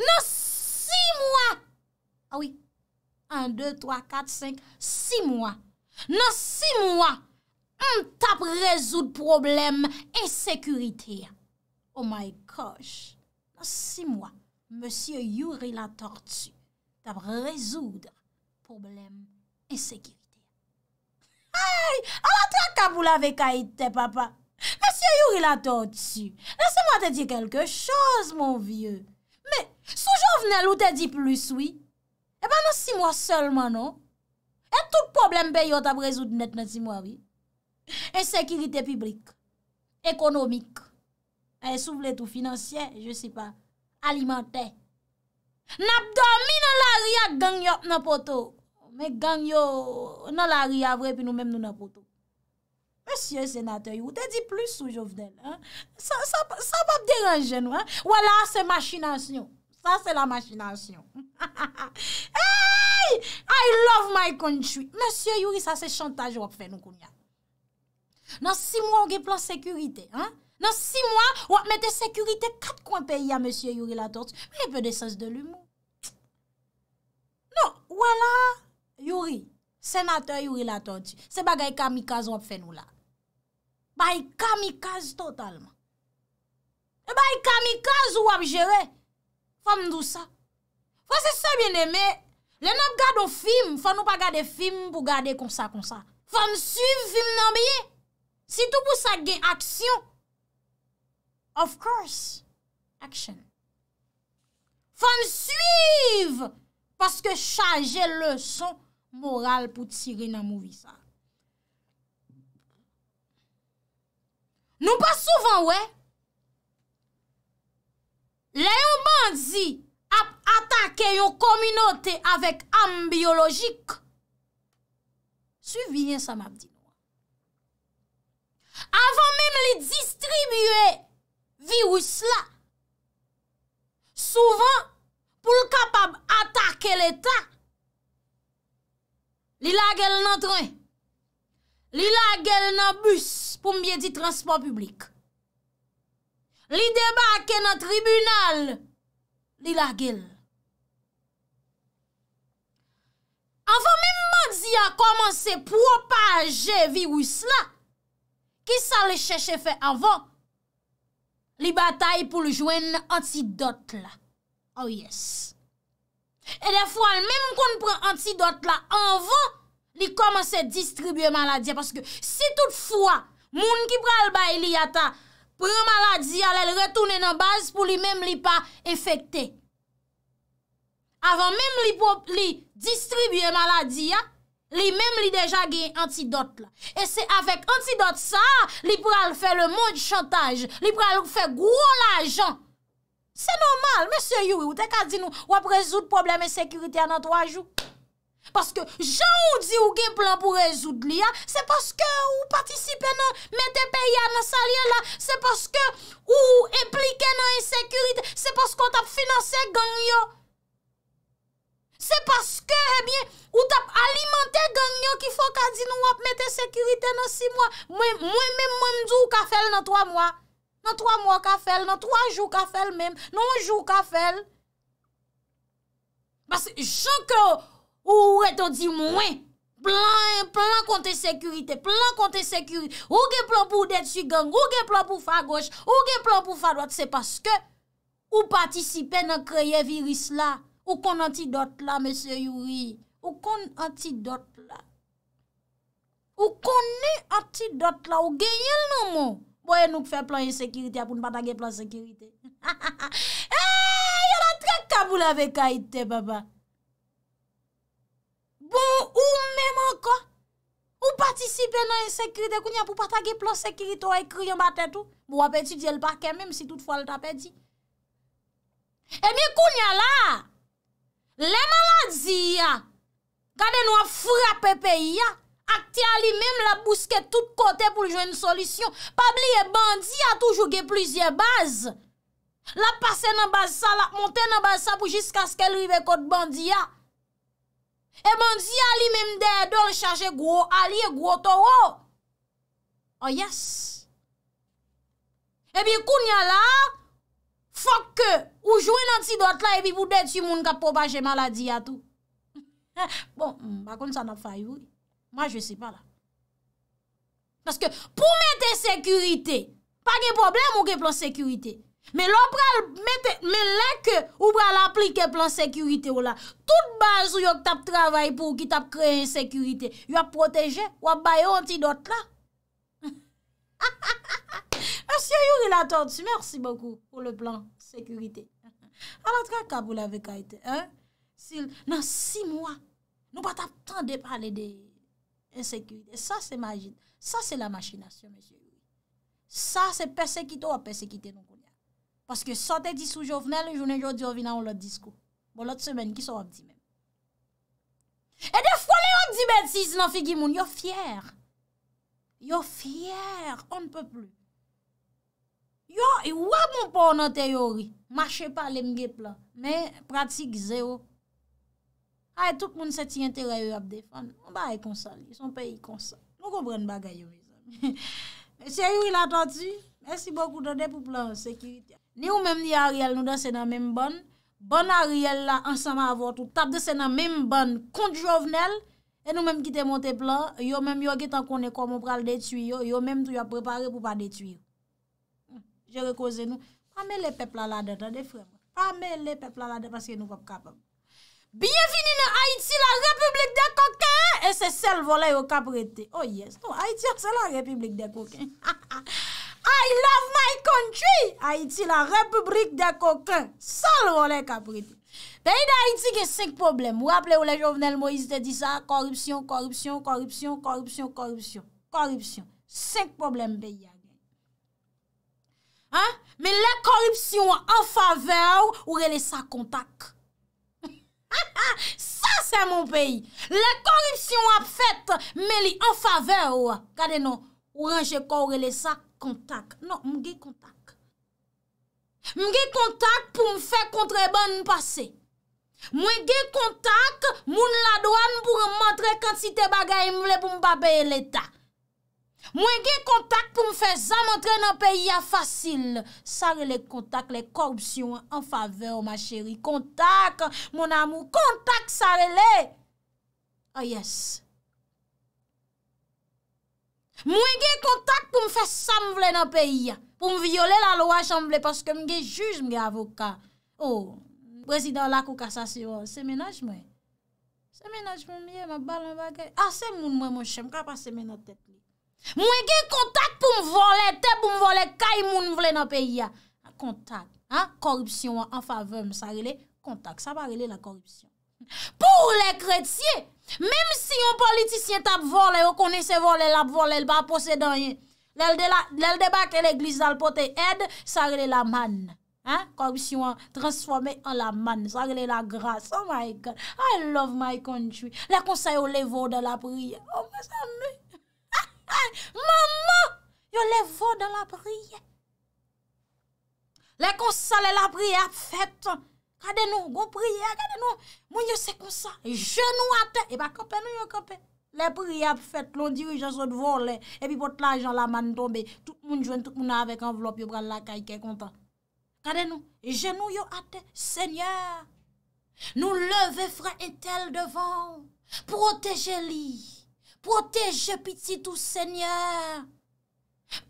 S1: Non si mwen, a ah oui, 1, 2, 3, 4, 5, 6 mwen. Non si mwen, an tap rezoud probleme ensekurite. Oh my gosh. Non si mwen, Monsie Yuri la Tortue, tap rezoud probleme ensekurite. Ay, a la tra kabou la ve ka ite, papa. Mese yo yor ila to ou tsu. Mese mwa te di kelke choz, moun vie. Me, sou jovnel ou te di plus, oui. E eh ba nan si mwa selman, nou. E tout problem be yot ap rezout net nan si mwa, oui. E sekirite pibrik. Ekonomik. E soublet ou finansyen, je si pa. Alimante. Nap do mi nan la riyak ganyot nan poto. Me gang yo nan la ri avre pi nou menm nou nan poto. Monsye senatoy, ou te di plus sou jovden. Sa pa p deranjen nou. Ou ala se machinansyon. Sa se la machinansyon. Hey! I love my country. Monsye yuri sa se chantage wak fe nou koumya. Nan si mwa ou ge plan sekurite. Nan si mwa wak mette sekurite kat kon peyi a monsye yuri la torte. Mne pe de sens de l'humour. Non, ou ala Youri, senatèr Youri Latorji, se bagay kamikaz wap fè nou la. Bay kamikaz totalman. E bay kamikaz wap jere. Fò mdou sa. Fò se se bien eme, lè nou gade ou film, fò nou pa gade film pou gade konsa konsa. Fò msuyv film nan beye. Si tou pou sa gen aksyon. Of course, aksyon. Fò msuyv, paske chanje lè son. Moral pou tsi re nan mou vi sa. Nou pa souvan we. Le yon bandzi ap atake yon kominote avèk am biyolojik. Suviye sa map di mwen. Avan mèm li distribuye virus la. Souvan pou l kapab atake l etat Li la gel nan tron, li la gel nan bus pou mbyeditransport publik. Li debake nan tribunal, li la gel. Avon mwen mwadzi a komanse propaje virus la, ki sa le chechefe avon, li batay pou le jwen antidote la. Oh yes! E de fwa, mèm kon pre antidote la, anvo, li komanse distribye maladye. Paske, si tout fwa, moun ki pral bay li ata pre maladye, alèl retounen anbaz pou li mèm li pa efekte. Avan mèm li distribye maladye, li mèm li deja gen antidote la. E se avèk antidote sa, li pral fè le mòj chantage, li pral fè gwo la jant. Se nomal, mese yowe ou te ka di nou wap rezout probleme sekurite nan 3 jou. Paske jan ou di ou gen plan pou rezout li ya, se paske ou patisipe nan mette peya nan salye la, se paske ou implike nan sekurite, se paske ou tap finanse ganyo. Se paske ou tap alimante ganyo ki fok a di nou wap mette sekurite nan 6 mwa, mwen mwen mwen mdou ka fel nan 3 mwa. nan 3 mwa ka fel, nan 3 jou ka fel mèm, nan 1 jou ka fel. Bas chanke ou ou eto di mwen, plan kontè sekurite, plan kontè sekurite, ou gen plan pou dètsi gen, ou gen plan pou fa goch, ou gen plan pou fa dojt, se paske ou patisipe nan kreye viris la, ou kon antidote la, mè se yuri, ou kon antidote la. Ou kon antidote la, ou gen yel nan mèm. Boye nouk fè plan yon sekiritè pou nou patage plan sekiritè. Eyy, yon an tre kaboul ave kaite, baba. Bon, ou mèm anko, ou patisipe nan yon sekiritè, kounyan pou patage plan sekiritè, ou ekri yon batè tou, mou bon, apè ti di el parke, mèm si tout fòl tapè di. Emy, eh kounyan la, le malazi ya, kade nou a frape peyi ya, Aktya li menm la bouske tout kote pou jwen solisyon. Pabli e bandi a toujou ge plizye baz. La pase nan baz sa, la monte nan baz sa pou jiskaske li vekot bandi a. E bandi a li menm dey do rechaje gwo ali e gwo towo. O oh, yes. E eh bi koun ya la, fok ke ou jwen nan ti dot la e bi vou deti moun ka pou baje maladi a tou. Bon, bakoun sa nan fayou. Ma je si pa oh la. Paske pou mette sekurite, pa gen problem ou gen plan sekurite. Men lak ou pral aplike plan sekurite ou la. Tout banj ou yo tap travay pou ki tap kreye sekurite. Yo ap proteje, yo ap baye an ti dot la. Asya yu relator ti, mersi bakou pou le plan sekurite. Alat rakap ou la vekait. Nan si mwa, nou pa tap tan depan le dey. E sa se majin. Sa se la machinasyon. Sa se persekite ou a persekite nou kounen. Paske sa te disou jovnel, jounen jovina ou lot disko. Bon lot semen, ki sa wap di men. E def wale wap di men si si nan figi moun. Yo fyer. Yo fyer. On ne pe plou. Yo wap moun pou anote yori. Mache pa lemge plou. Men pratik zero. Ay, tout moun se ti entereyo ap defan. Mwen ba e konsan li. Son peyi konsan. Mwen kompren bagay yo vizan. Mwen se yoy la ta ti. Mwen si bokou do de pou plan sekiriti. Ni ou menm ni a riel nou da se nan menm ban. Ban a riel la ansan ma avot. Ou tab de se nan menm ban kont jovnel. E nou menm ki te monte plan. Yo menm yo ki tan konen kon moun pral detuyo. Yo menm tou ya prepari pou pa detuyo. Je rekoze nou. Pa me le pepla la de ta defan. Pa me le pepla la de pa se nou pa kapab. Bienveni nou Haïti, la republik de kokan, e se sel vole yo kaprete. Oh yes, nou Haïti ak se la republik de kokan. I love my country, Haïti la republik de kokan, sel vole kaprete. Pei de Haïti ke sek problem, waple ou le jovenel Moïse te di sa, korupsyon, korupsyon, korupsyon, korupsyon, korupsyon, korupsyon. Sek problem pei ya gen. Me le korupsyon an favew ou rele sa kontak. Ha ha, sa se moun peyi. Le korupsyon ap fet me li an fave oua. Kade nou, ouan je korele sa kontak. Non, mwen ge kontak. Mwen ge kontak pou mwen fe kontre ban mwen pase. Mwen ge kontak moun la doan pou mwen montre kan si te bagay mwen le pou mwen papeye l'Etat. Mwen ge kontak pou mfe zam entre nan peyi ya fasil. Sar le kontak le korpsyon an favew, ma cheri. Kontak, mwen amou, kontak, sar le. Oh yes. Mwen ge kontak pou mfe zam vle nan peyi ya. Pou m viole la lo a cham vle, paske mge juj mge avoka. Oh, prezident lakou kasa siwo, semenaj mwen. Semenaj mwen ah, mwen, mwen bal mwen bagay. Asen mwen mwen mwen chem, kapa semenaj tepi. Mwen gen kontak pou m vole, te pou m vole, ka y moun m vole nan peya. Kontak, korupsyon an favem, sa rele kontak, sa rele la korupsyon. Pou le kretye, menm si yon politisyen tap vole, yo kone se vole, la vole, el ba pose danye. Lel deba ke l'eglis al pote ed, sa rele la man. Korupsyon an transforme an la man, sa rele la grase, oh my God. I love my country. Le konseyo le vo de la priye, oh my God. Maman, yo le vo de la priye Le konsa le la priye ap fete Kade nou, go priye, kade nou Moun yo se konsa, genou ate E ba kope nou yo kope Le priye ap fete, londi yo jason vo le E pi pot la jan la man tombe Tout moun jwen, tout moun avek envelop Yo pral la kaye ke konta Kade nou, genou yo ate Seigneur, nou leve fre Etel devan Proteje li proteje pititou, seigneur.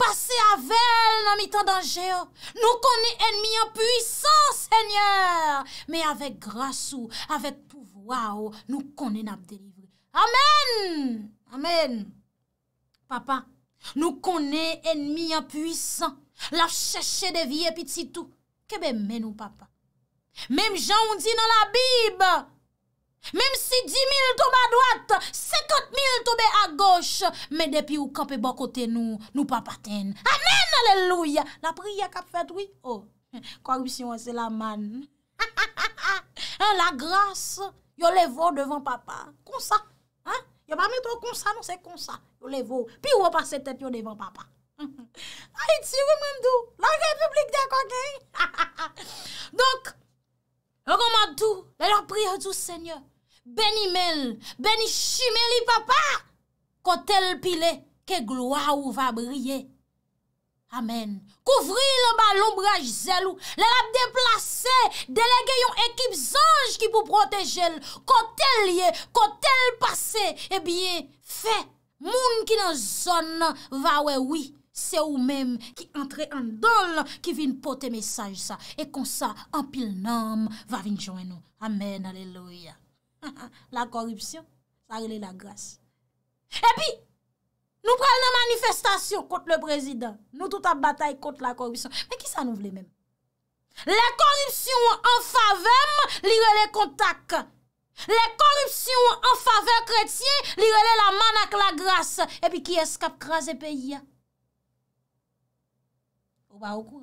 S1: Pase avèl nan mitan dangeyo. Oh. Nou konen enmi anpuisan, seigneur. Me avèk grasou, avèk pouwaw, oh, nou konen apderibli. Amen! Amen! Papa, nou konen enmi anpuisan. Laf chèche devye pititou. Kebe menou, papa? Mem jan ou di nan la bib. Mem si di mil tou ba doat, sekot Mè depi ou kapè bo kote nou papaten Amen, aleluya La priyè kap fèt wè Korupsyon wè se la man La gras Yo le vò devan papa Konsa Yo le vò Pi ou wè pasè tèt yo devan papa A iti wè mèndou La republik de akwa gen Donk Yo komadou Beni mel Beni shimeli papa Ko tel pile, ke gloa ou va brye. Amen. Kouvri le ba lombraj zel ou, le la deplase, delege yon ekip zanj ki pou proteje l. Ko tel liye, ko tel pase, ebiye, fe. Moun ki nan zon nan, va wewi. Se ou mem ki entre an dol, ki vin pote mesaj sa. E kon sa, an pil nanm, va vin jwennou. Amen, aleloya. La korupsyon, farile la grase. Epi, nou pral nan manifestasyon kont le prezident. Nou tout ap batay kont la korupsyon. Men ki sa nou vle men? Le korupsyon an favem li rele kontak. Le korupsyon an favem kretye li rele la manak la gras. Epi ki eskap kras e peyi. Ou pa ou kwa?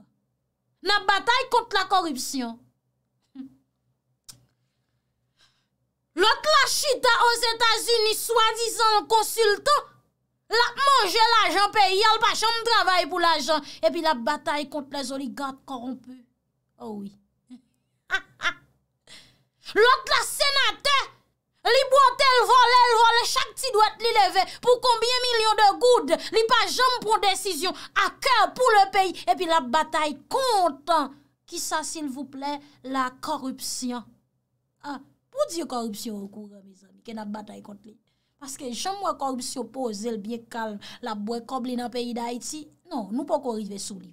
S1: Nan batay kont la korupsyon. Lot la chita os Etats-Unis, swadizan konsultant, la manje l'ajan peyi, al pacham travay pou l'ajan, epi la batay kont les oligat korompu. Oh oui. Ha ha. Lot la senate, li bote l'vole, l'vole, chak ti doit li leve, pou kombye milyon de goud, li pacham pon desisyon, akè pou l'peyi, epi la batay kontan, ki sa sin vouple la korupsyon. Ha ah. ha. Pou di yo korupsyon re koure, mizan, ke nat batay kont li? Paske jen mwa korupsyon pou o zel bie kalm, la bwe kob li nan peyi da iti, non, nou pou korive sou li.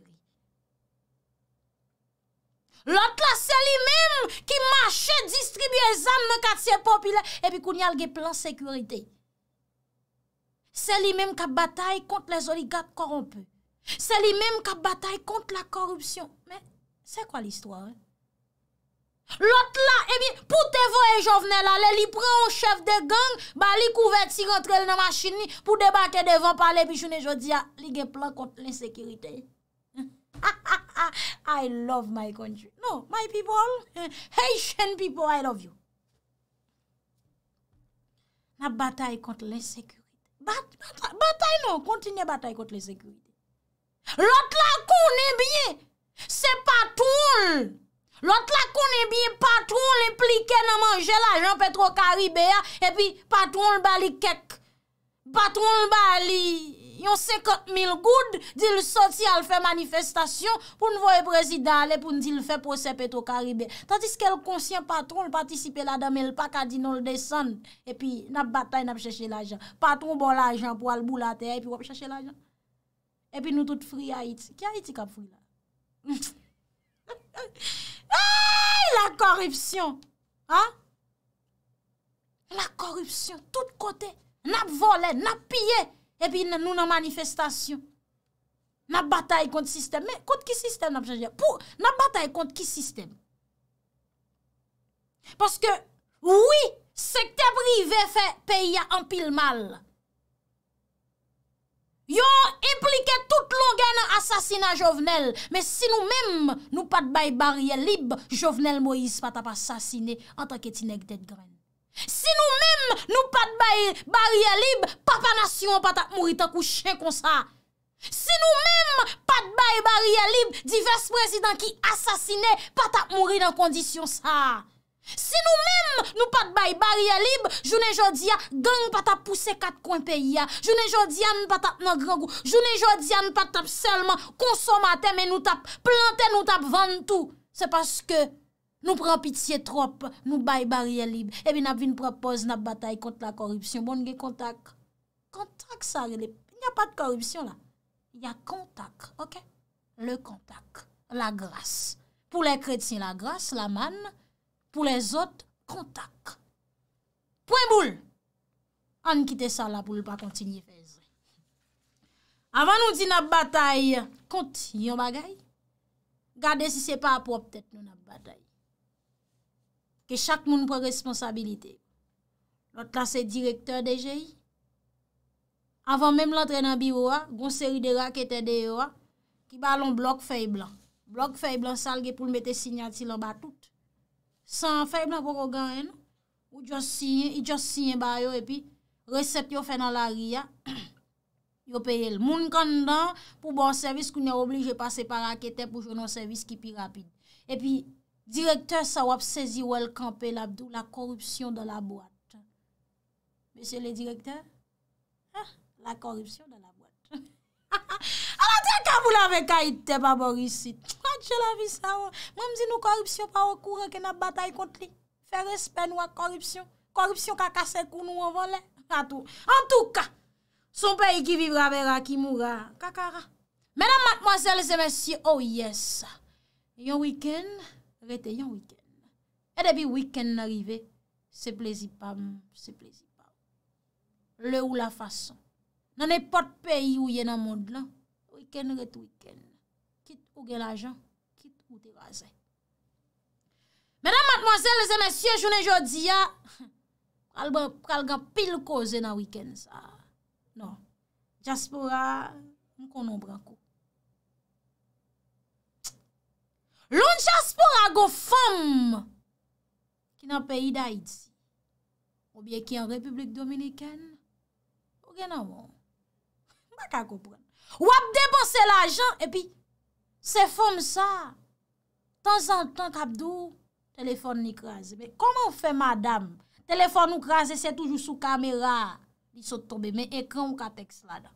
S1: Lot la, se li menm ki mache distribuye zan mwen katsye popile, epi kou nyalge plan sekurite. Se li menm ka batay kont le zoligat korumpi. Se li menm ka batay kont la korupsyon. Men, se kwa l'histoire? Lot la, e eh bin, pou te vo e jovne la, le li pre an chef de gang, ba li kouvet si rentre li nan masjin ni, pou debake devan pale bi joun e jodi a, li ge plan kont le sekirite. I love my country. No, my people, Haitian people, I love you. Na batay kont le sekirite. Batay non, kontine batay kont le sekirite. Lot la, kon e bin, se pa toul. Lote la konen biye patron li plike nan manje l'ajan Petro Karibé e pi patron li bali kek. Patron li bali yon se kote mil goud di li soti al fe manifestasyon pou n voye prezida ale pou n di li fe pose Petro Karibé. Tati skèl konsyen patron li patisipe la damel pakadino l desan e pi nap batay nap chèche l'ajan. Patron bon l'ajan pou al bou la te e pi wap chèche l'ajan. E pi nou tout fri a iti. Ki a iti kap foun la? La korupsyon, tout kote, nap vole, nap pye, epi nou nan manifestasyon. Nap bataye kont sisteme, kont ki sisteme? Nap bataye kont ki sisteme? Paske, woui, sekte privé fe peye anpil mal. Yo implike tout lo gen asasina Jovenel, me si nou mem nou pat bay barye lib, Jovenel Moïse pat ap asasine an tanke ti nek det gren. Si nou mem nou pat bay barye lib, Papa Nation pat ap mouri tan kou chen kon sa. Si nou mem pat bay barye lib, divers prezident ki asasine pat ap mouri nan kondisyon sa. Si nou mèm nou pat bay barye libe, jounè jòdia, gen nou pat ap pousse kat kon pe yia. Jounè jòdia nou pat ap nagrengou. Jounè jòdia nou pat ap selman konsomate, men nou tap plante, nou tap vantou. Se paske nou pran pitiye trop, nou bay barye libe. Ebi eh nap vin propose nap batay kont la korupsyon. Bon, gen kontak. Kontak sa, gèdè. Nya pat korupsyon la. Nya kontak, ok? Le kontak. La grasse. Pou lè kretin la grasse, la mann, pou les ot kontak. Pouen boul, an kite sa la pou l pa kontinye fez. Avan nou di nap batay konti yon bagay, gade si se pa ap wap tet nou nap batay. Ke chak moun pou responsabilite, lot la se direkteur deje yi. Avan menm l antrenan biro a, goun seri de rakete deyo a, ki ba lon blok fey blan. Blok fey blan salge pou l mette signati l an batout. San feblan pou roganen, ou jòs siyen, i jòs siyen bayo, epi resept yo fè nan la ria, yo peye l moun kanda pou bon servis kou nè e oblije pase par akete pou jounon servis ki pi rapide. Epi direktèr sa wap sezi welkampè la korupsyon do la boate. Mèsyè lè direktèr? Ha, la korupsyon do la boate. Ha ha, ala tèk a moul avek a itè pa morisi. Mwen mzi nou korupsyon pa wakouran Kena batay kont li Fè respè nou wak korupsyon Korupsyon kakase koun nou wavole En touka Son peyi ki vivra vera ki moura Kakara Mè nan matmwansèl se mèsyè Oh yes Yon wikèn rete yon wikèn E debi wikèn n'arive Se plezi pam Le ou la fason Nan epote peyi ou yè nan mod la Wikèn rete wikèn Kit ou gen la jan Ou te va zè.
S2: Mèdam matmòsel, zè mèsyè, jounè jò di
S1: ya, pral ga pil ko zè na wikèn sa. Non. Jaspora, mè konon brakou. Loun Jaspora go fèm, ki nan peyi da iti. Ou bè ki an Republik Dominikèn, ou gen avon. Mè ka kopren. Ou ap debò se la jan, e pi se fèm sa, Sonsantan kapdou, Telefon ni kraze. Koman ou fe madam? Telefon nou kraze, se toujou sou kamera. Ni sot tobe, men ekran ou ka teks vada.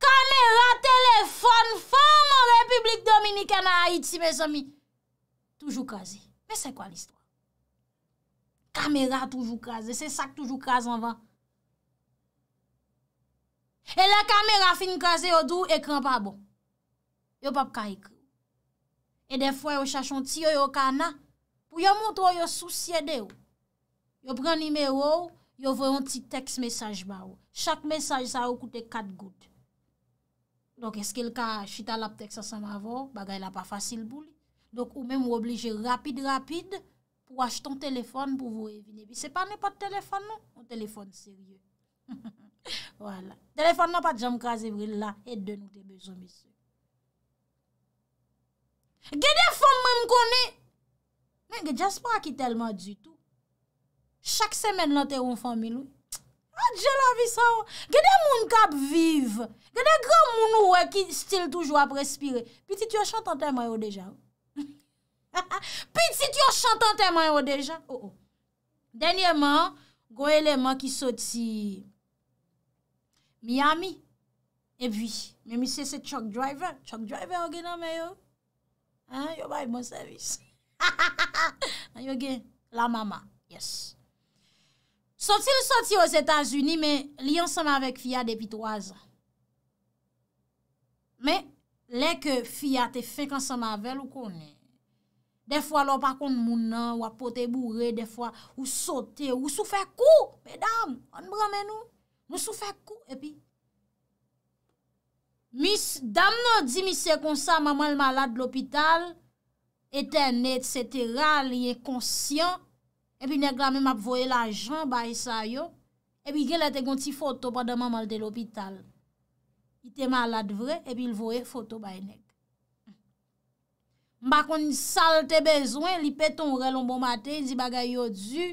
S1: Kamera, Telefon, Fon moun Republik Dominika nan Haiti, Si mè somi, toujou kraze. Mè se kwa l'istwa? Kamera toujou kraze, Se sak toujou kraze anvan. E la kamera fin kraze, O dou ekran pa bon. Yo pap ka ekran. E de fwa yo chachon ti yo yo kana, pou yo montre yo sou siede yo. Yo pren nimeyo yo, yo vwè yon ti tekst mesaj ba yo. Chak mesaj sa yo koute kat gout. Donk eske lka chita lap tekst sa san mavo, bagay la pa fasil bou li. Donk ou mè mw oblije rapide rapide pou wach ton telefon pou vwè vine. Bi se panè pat telefon nou, ou telefon serye. Voilà. Telefon nou pat jam kaze vwè la, et de nou te bezon misyo. Gede fom mwen mkone Men gen jaspa ki telman du tout Chak semen lante ou fom mi nou Adje la vi sa ou oh. Gede moun kap vive Gede gran moun ou we eh, ki stil toujwa prespire Petit yo chantantan mayo oh, deja ou oh. Petit yo chantantan mayo deja ou Denye man Gwele man ki soti Miami E vi Men mi se se chok driver Chok driver ou genan mayo Ha, yo bay monservis. Ha, ha, ha, ha, yo gen la mama, yes. Soti, l soti os Etats-Unis, men li ansama vek fia depi to aza. Men, leke fia te fek ansama vek, l konen. Defwa lopakon mounan, wapote bourre, defwa ou sote, ou sou fek kou, men dam, an brame nou, mou sou fek kou, epi. Mis dam nan di mis se konsan mamal malad l'opital, eten et cetera, liye konsyan, epi nek la mi map voye la jan baye sa yo, epi gelate gonti foto padan mamal de l'opital. Ite malad vre, epi l'voye foto baye nek. Mba kon sal te bezwen, li peton re lon bomate, di bagay yo du.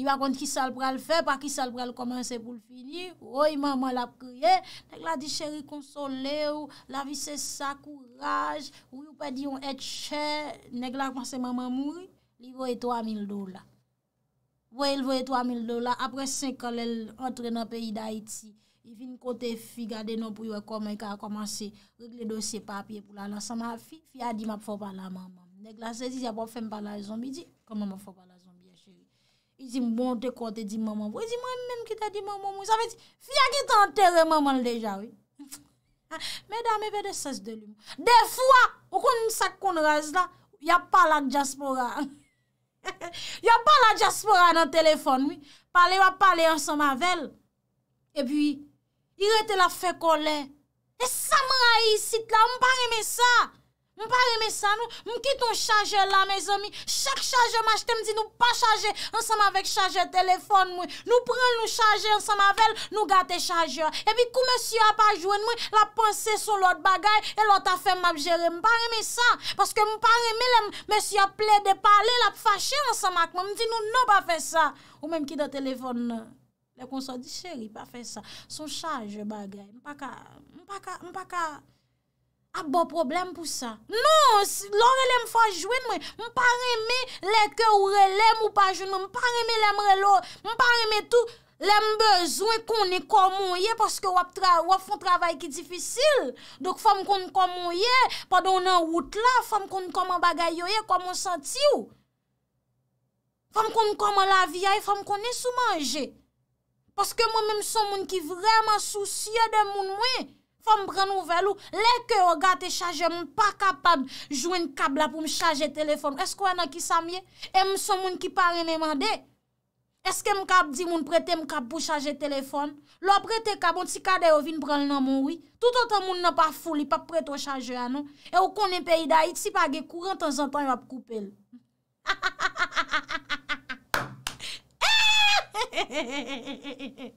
S1: Iwa kont ki sal pral fè, pa ki sal pral komanse pou l finir Oy maman la priye Nèk la di chèri konsolè ou La vi se sa kouraj Ou yon pe di yon et chè Nèk la konse maman moui Li voye 3000 dola Voye l voye 3000 dola Apre sen kal el entre nan peyi da iti I fin kote fi gade nou pou yon koman ka komanse Rekle dosye papye pou la lan Sama fi, fi a di map fò pala maman Nèk la se si apop fèm pala Jom bi di koman map fò pala I zi mbon te kote di mman mman mwen, i zi mwen menm ki ta di mman mman mwen, sa ve zi fya ki ta anterre mman mman leja. Medan mebe de sas de li mwen. De fwa, wakon yon sak kon raz la, yon pa la diaspora. Yon pa la diaspora nan telefon, wap pale yon soma vel. E pi, yon rete la fekolen. E samra yi sit la, mpa reme sa. Mwen pa reme sa nou, mwen kiton chaje la me zomi, chak chaje ma jte, mwen di nou pa chaje, an sa ma vek chaje telefon mwen, nou pren nou chaje an sa ma vel, nou gate chaje. E bi kou mwen si a pa jwen mwen, la panse sou lot bagay, e lot a fe map jere, mwen pa reme sa, paske mwen pa reme, mwen si a ple de pale, la fache an sa mak, mwen di nou nou pa fe sa, ou men ki da telefon nan, le kon sa di cheri, pa fe sa, son chaje bagay, mwen pa ka, mwen pa ka, mwen pa ka. Bo problem pou sa Non, lore lem fwa jwen mwen Mwen pa reme leke ou relem ou pa jwen mwen Mwen pa reme lem relo Mwen pa reme tou Lem bezwen konen kon mwen ye Paske wap fon travay ki difisil Dok fam konen kon mwen ye Padon nan wout la Fam konen konen bagay yo ye Konen senti yo
S2: Fam konen konen la
S1: viye Fam konen sou manje Paske mwen men son mwen ki vreman souciye de moun mwen kom pren nouvel ou, leke yo ga te chaje, moun pa kapab jwen kab la pou m chaje telefon. Eskou e an a ki samye? E m son moun ki pa re neman de? Eske m kab di moun prete m kab pou chaje telefon? Lò prete kab, moun ti kade yo vin pren nan moun oui? Tout an tan moun nan pa foul, yi pap prete yo chaje an nou? E ou konen peyi da iti, pa ge kouren tan zan tan yo ap koupe l. Ha ha ha ha ha ha ha ha ha! Ha ha ha ha ha ha ha ha!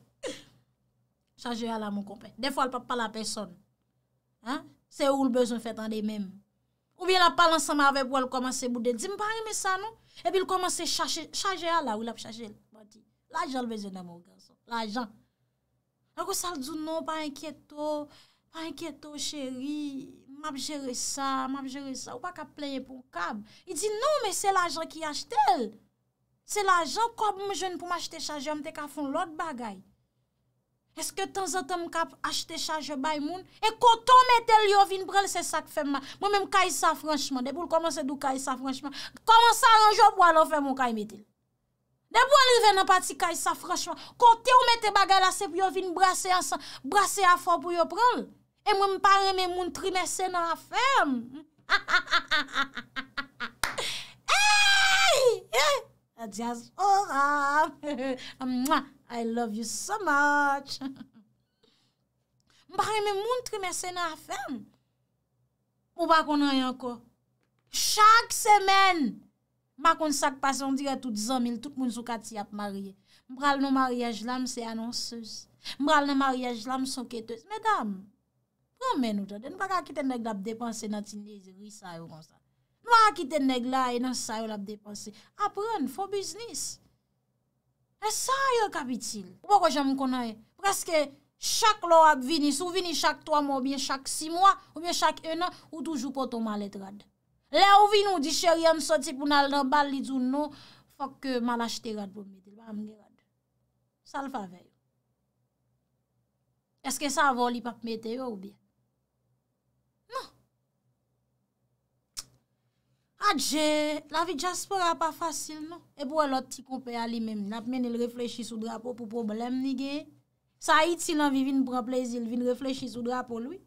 S1: chaje a la moun kompen, defo al pap pa la peson, se ou l bezon fet an dey men, ou bien la pal ansama ave pou al komanse bouden, di m pa reme sa nou, epi l komanse chaje a non? bon, la, non, oh. oh, ou la pou chaje, l ajan l bezen nan moun konson, l ajan, an kou sa l doun nou, pa enkieto, pa enkieto cheri, map jere sa, map jere sa, ou pa ka plenye pou kab, i di nou, men se l ajan ki achte el, se l ajan, an kou sa l jen pou m achte chaje, an te ka fon lot bagay, Eske tan zat an kap achte chaje bay moun? E kote ou mette l yovin pral se sak femman. Mwen men kaj sa franchman. De pou l komanse dou kaj sa franchman. Komanse an jan pwa lo femman kaj metil. De pou l ive nan pati kaj sa franchman. Kote ou mette bagal asep yovin brase an san. Brase an for pou yo pral. E mwen mpare men moun trimese nan la fem. Hey! Adias ora! Mwa! I love you so much. Mpare me moun tre mwen sena a fem. Mpou bakon an yanko. Chak semen, mpakon sak pasandire tout zanmil, tout moun sou kat si ap marye. Mpral nou mariage lam se anonseuse. Mpral nou mariage lam son keteuse. Medam, pran men ou tade. Mpaka kiten neg la e ap depanse natin nez, mpaka kiten neg la ap depanse natin nez. Apran, fò biznis. E sa yo kapitil. Ou pou ko jem konaye. Preske chak lor ap vini. Sou vini chak 3 mou, ou bien chak 6 mou, ou bien chak 1 an. Ou toujou pou tou malet rad. Le ou vini ou di cheryan soti pou nal nan bali zoun nou. Fok malashte rad pou mwen. Ba mwen rad. Sa l favey. Eske sa avon li pap mwete yo ou bien. Adje, la vi jaspora pa fasil nan. E pou e lot ti koupe a li men, nap men il reflechi sou drapo pou problem nige. Sa iti nan vi vin preplezi, il vin reflechi sou drapo lui.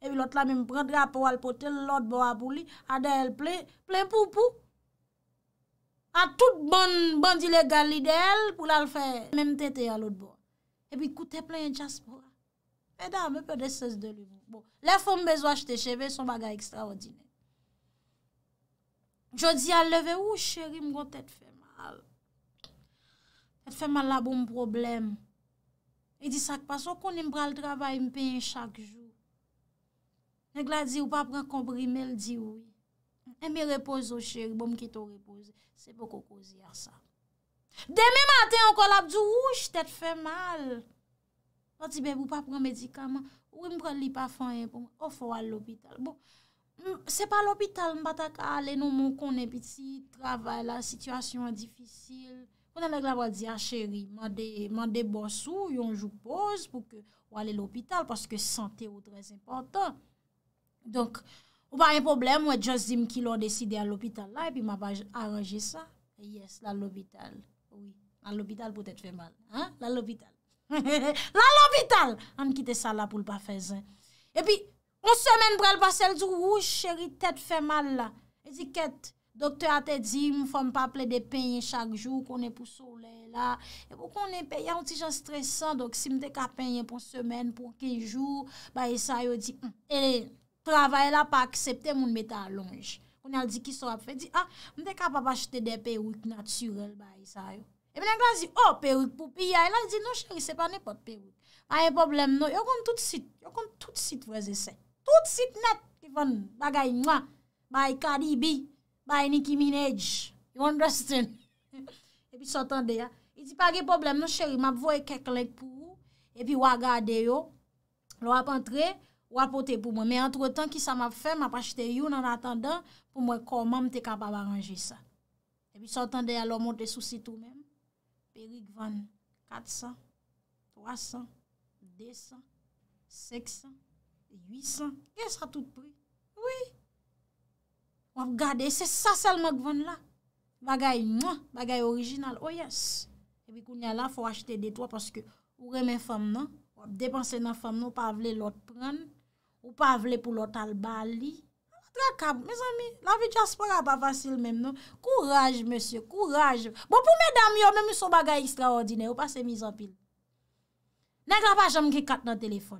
S1: E bi lot la men preplezi pou alpote lout bo apou li, a da el ple, ple pou pou. A tout bon, bon dile gali de el pou la l fè. Mem tete ya lout bo. E bi koute ple yon jaspora. E da, me pe de ses de li. Bon, le fom bezwa jte cheve son baga ekstraordinè. Jodi a leve ou chèri mwen te te fè mal. Te fè mal la bon problem. E di sak pa so konen mbra l trabay mpen chak jou. Nèk la di ou pa pran komprime l di ou. E eh, mè repoz ou oh, chèri bon mkito repoz. Se pou kokozi a sa. Demi maten an kon labdou ou ch te te fè mal. Nan ti be ou pa pran medikaman. Ou mpran li pa fanyen pou mwen. Ou fwa l lopital. Bon. Se pa l'opital, mbataka, le nou moun konen piti, travay la, situasyon an difisil. Mwen alek la wad di, a ah, cheri, mwande bwonsou, yon jou pose pou ke wale l'opital, paske sante ou trez importan. Donk, ou pa yon problem, mwen jazim ki l'on deside a l'opital la, e pi mwa waj aranje sa. Yes, la l'opital. La l'opital potet fe mal. La l'opital. La l'opital! An kite sa la pou l'pa fezan. E pi... On semen brel basel di, ou chéri, tèt fè mal la. E di ket, doktor atè di, mwen fòm pa ple de penye chak jou, konè pou sole la. E pou konè penye, yon ti jan stresan, dok si mwen te ka penye pou semen, pou kejou, ba yisay yo di, e, travay la pa aksepte moun mette alonj. Konè al di ki so ap fè, di, a, mwen te ka pa bachte de perut natyrel, ba yisay yo. E mwen an glan zi, o, perut pou piya, an lal zi, nou chéri, se pa nepot perut. Aye problem nou, yo kon tout sit, yo kon tout sit vwese se. Tout sit net ki van bagay mwa. Bayi kadibi, bayi nikiminej. You understand? E pi sotan de ya. I ti pa ge problem nou cheri, m ap voye keklek pou ou. E pi wakade yo. Lo ap entre, wakote pou mwen. Me entretan ki sa m ap fe, m ap achete yo nan atandan. Pou mwen koman m te kap ap aranje sa. E pi sotan de ya lo monte sou si tou men. Perik van. Katsan. Kwasan. Desan. Seksan. 800, yes, a tout prit, oui, wap gade, se sa sel magvan la, bagay mwa, bagay orijinal, oh yes, evi koun ya la, fwo achete de to, paske, ou remen fam nan, wap depanse nan fam nan, wap avle lot pran, wap avle pou lot albali, wap lakab, me zami, la vitja spora pa vasil men, nou, kouraj, monsye, kouraj, bo pou me dam yo, men mi sou bagay istraordine, wap ase mizan pil, neg la pa jom gri kat nan telefon,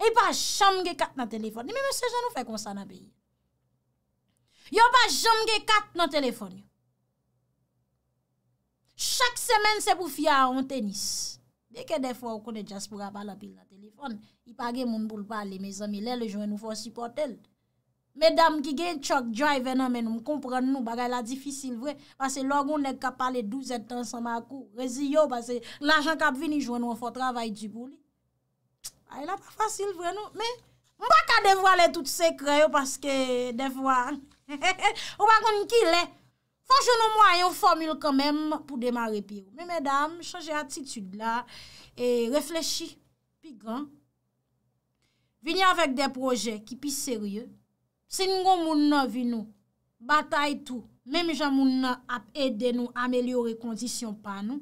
S1: E pa jam ge kat nan telefon. Deme mese jan ou fe kon sa nan peyi? Yo pa jam ge kat nan telefon yo. Chak semen se pou fia an tenis. Deke defo akone jaspura pa la peyi nan telefon. I pa ge moun pou lpa li me zanmi lè le jwen nou fò support el. Medam ki gen chok jay venan men nou m kompran nou bagay la difisil vwe. Pase logon lè kap pale 12 etan san ma akou. Rezi yo pase l'ajan kap vini jwen nou fò travay di bou li. Ay la pa fasil vre nou. Men, mba ka devwa le tout sekre yo paske devwa. Ou bagon ki le, fos jounou mwen yon formil kwen men pou demare piyo. Men, men dam, chanje atitude la e reflechi. Pi gran, vini anvek de proje ki pi serye. Se ngo moun nan vi nou, batay tou, men mi jan moun nan ap ede nou amelyore kondisyon pa nou,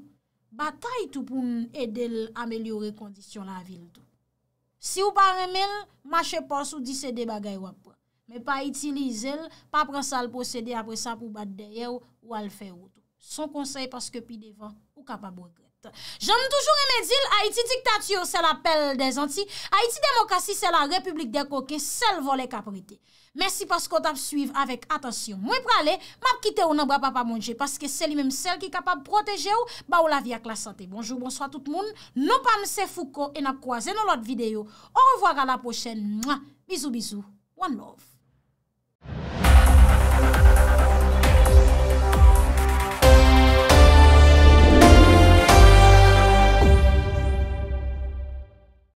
S1: batay tou pou nou ede amelyore kondisyon la vil nou. Si ou pa remel, mache pos ou disede bagay wapwa. Me pa itilize l, pa pransa l posede apre sa pou bat deye ou al fey woto. Son konsey paske pi devan, ou ka pa bo gret. Jame toujou remedil, Haiti diktatiyo se la pel de zanti. Haiti demokrasi se la republik de koke, sel vole kaprite. Mersi paskot ap suiv avèk atasyon. Mwen pralè, map kite ou nan bra pa pa mounje. Paske seli menm sel ki kapab proteje ou, ba ou la vi ak la sante. Bonjou, bonswa tout moun. Non pa mse fouko en ap kwa zè nan lot videyo. Ou revoar a la pochen. Bizou, bizou. One love.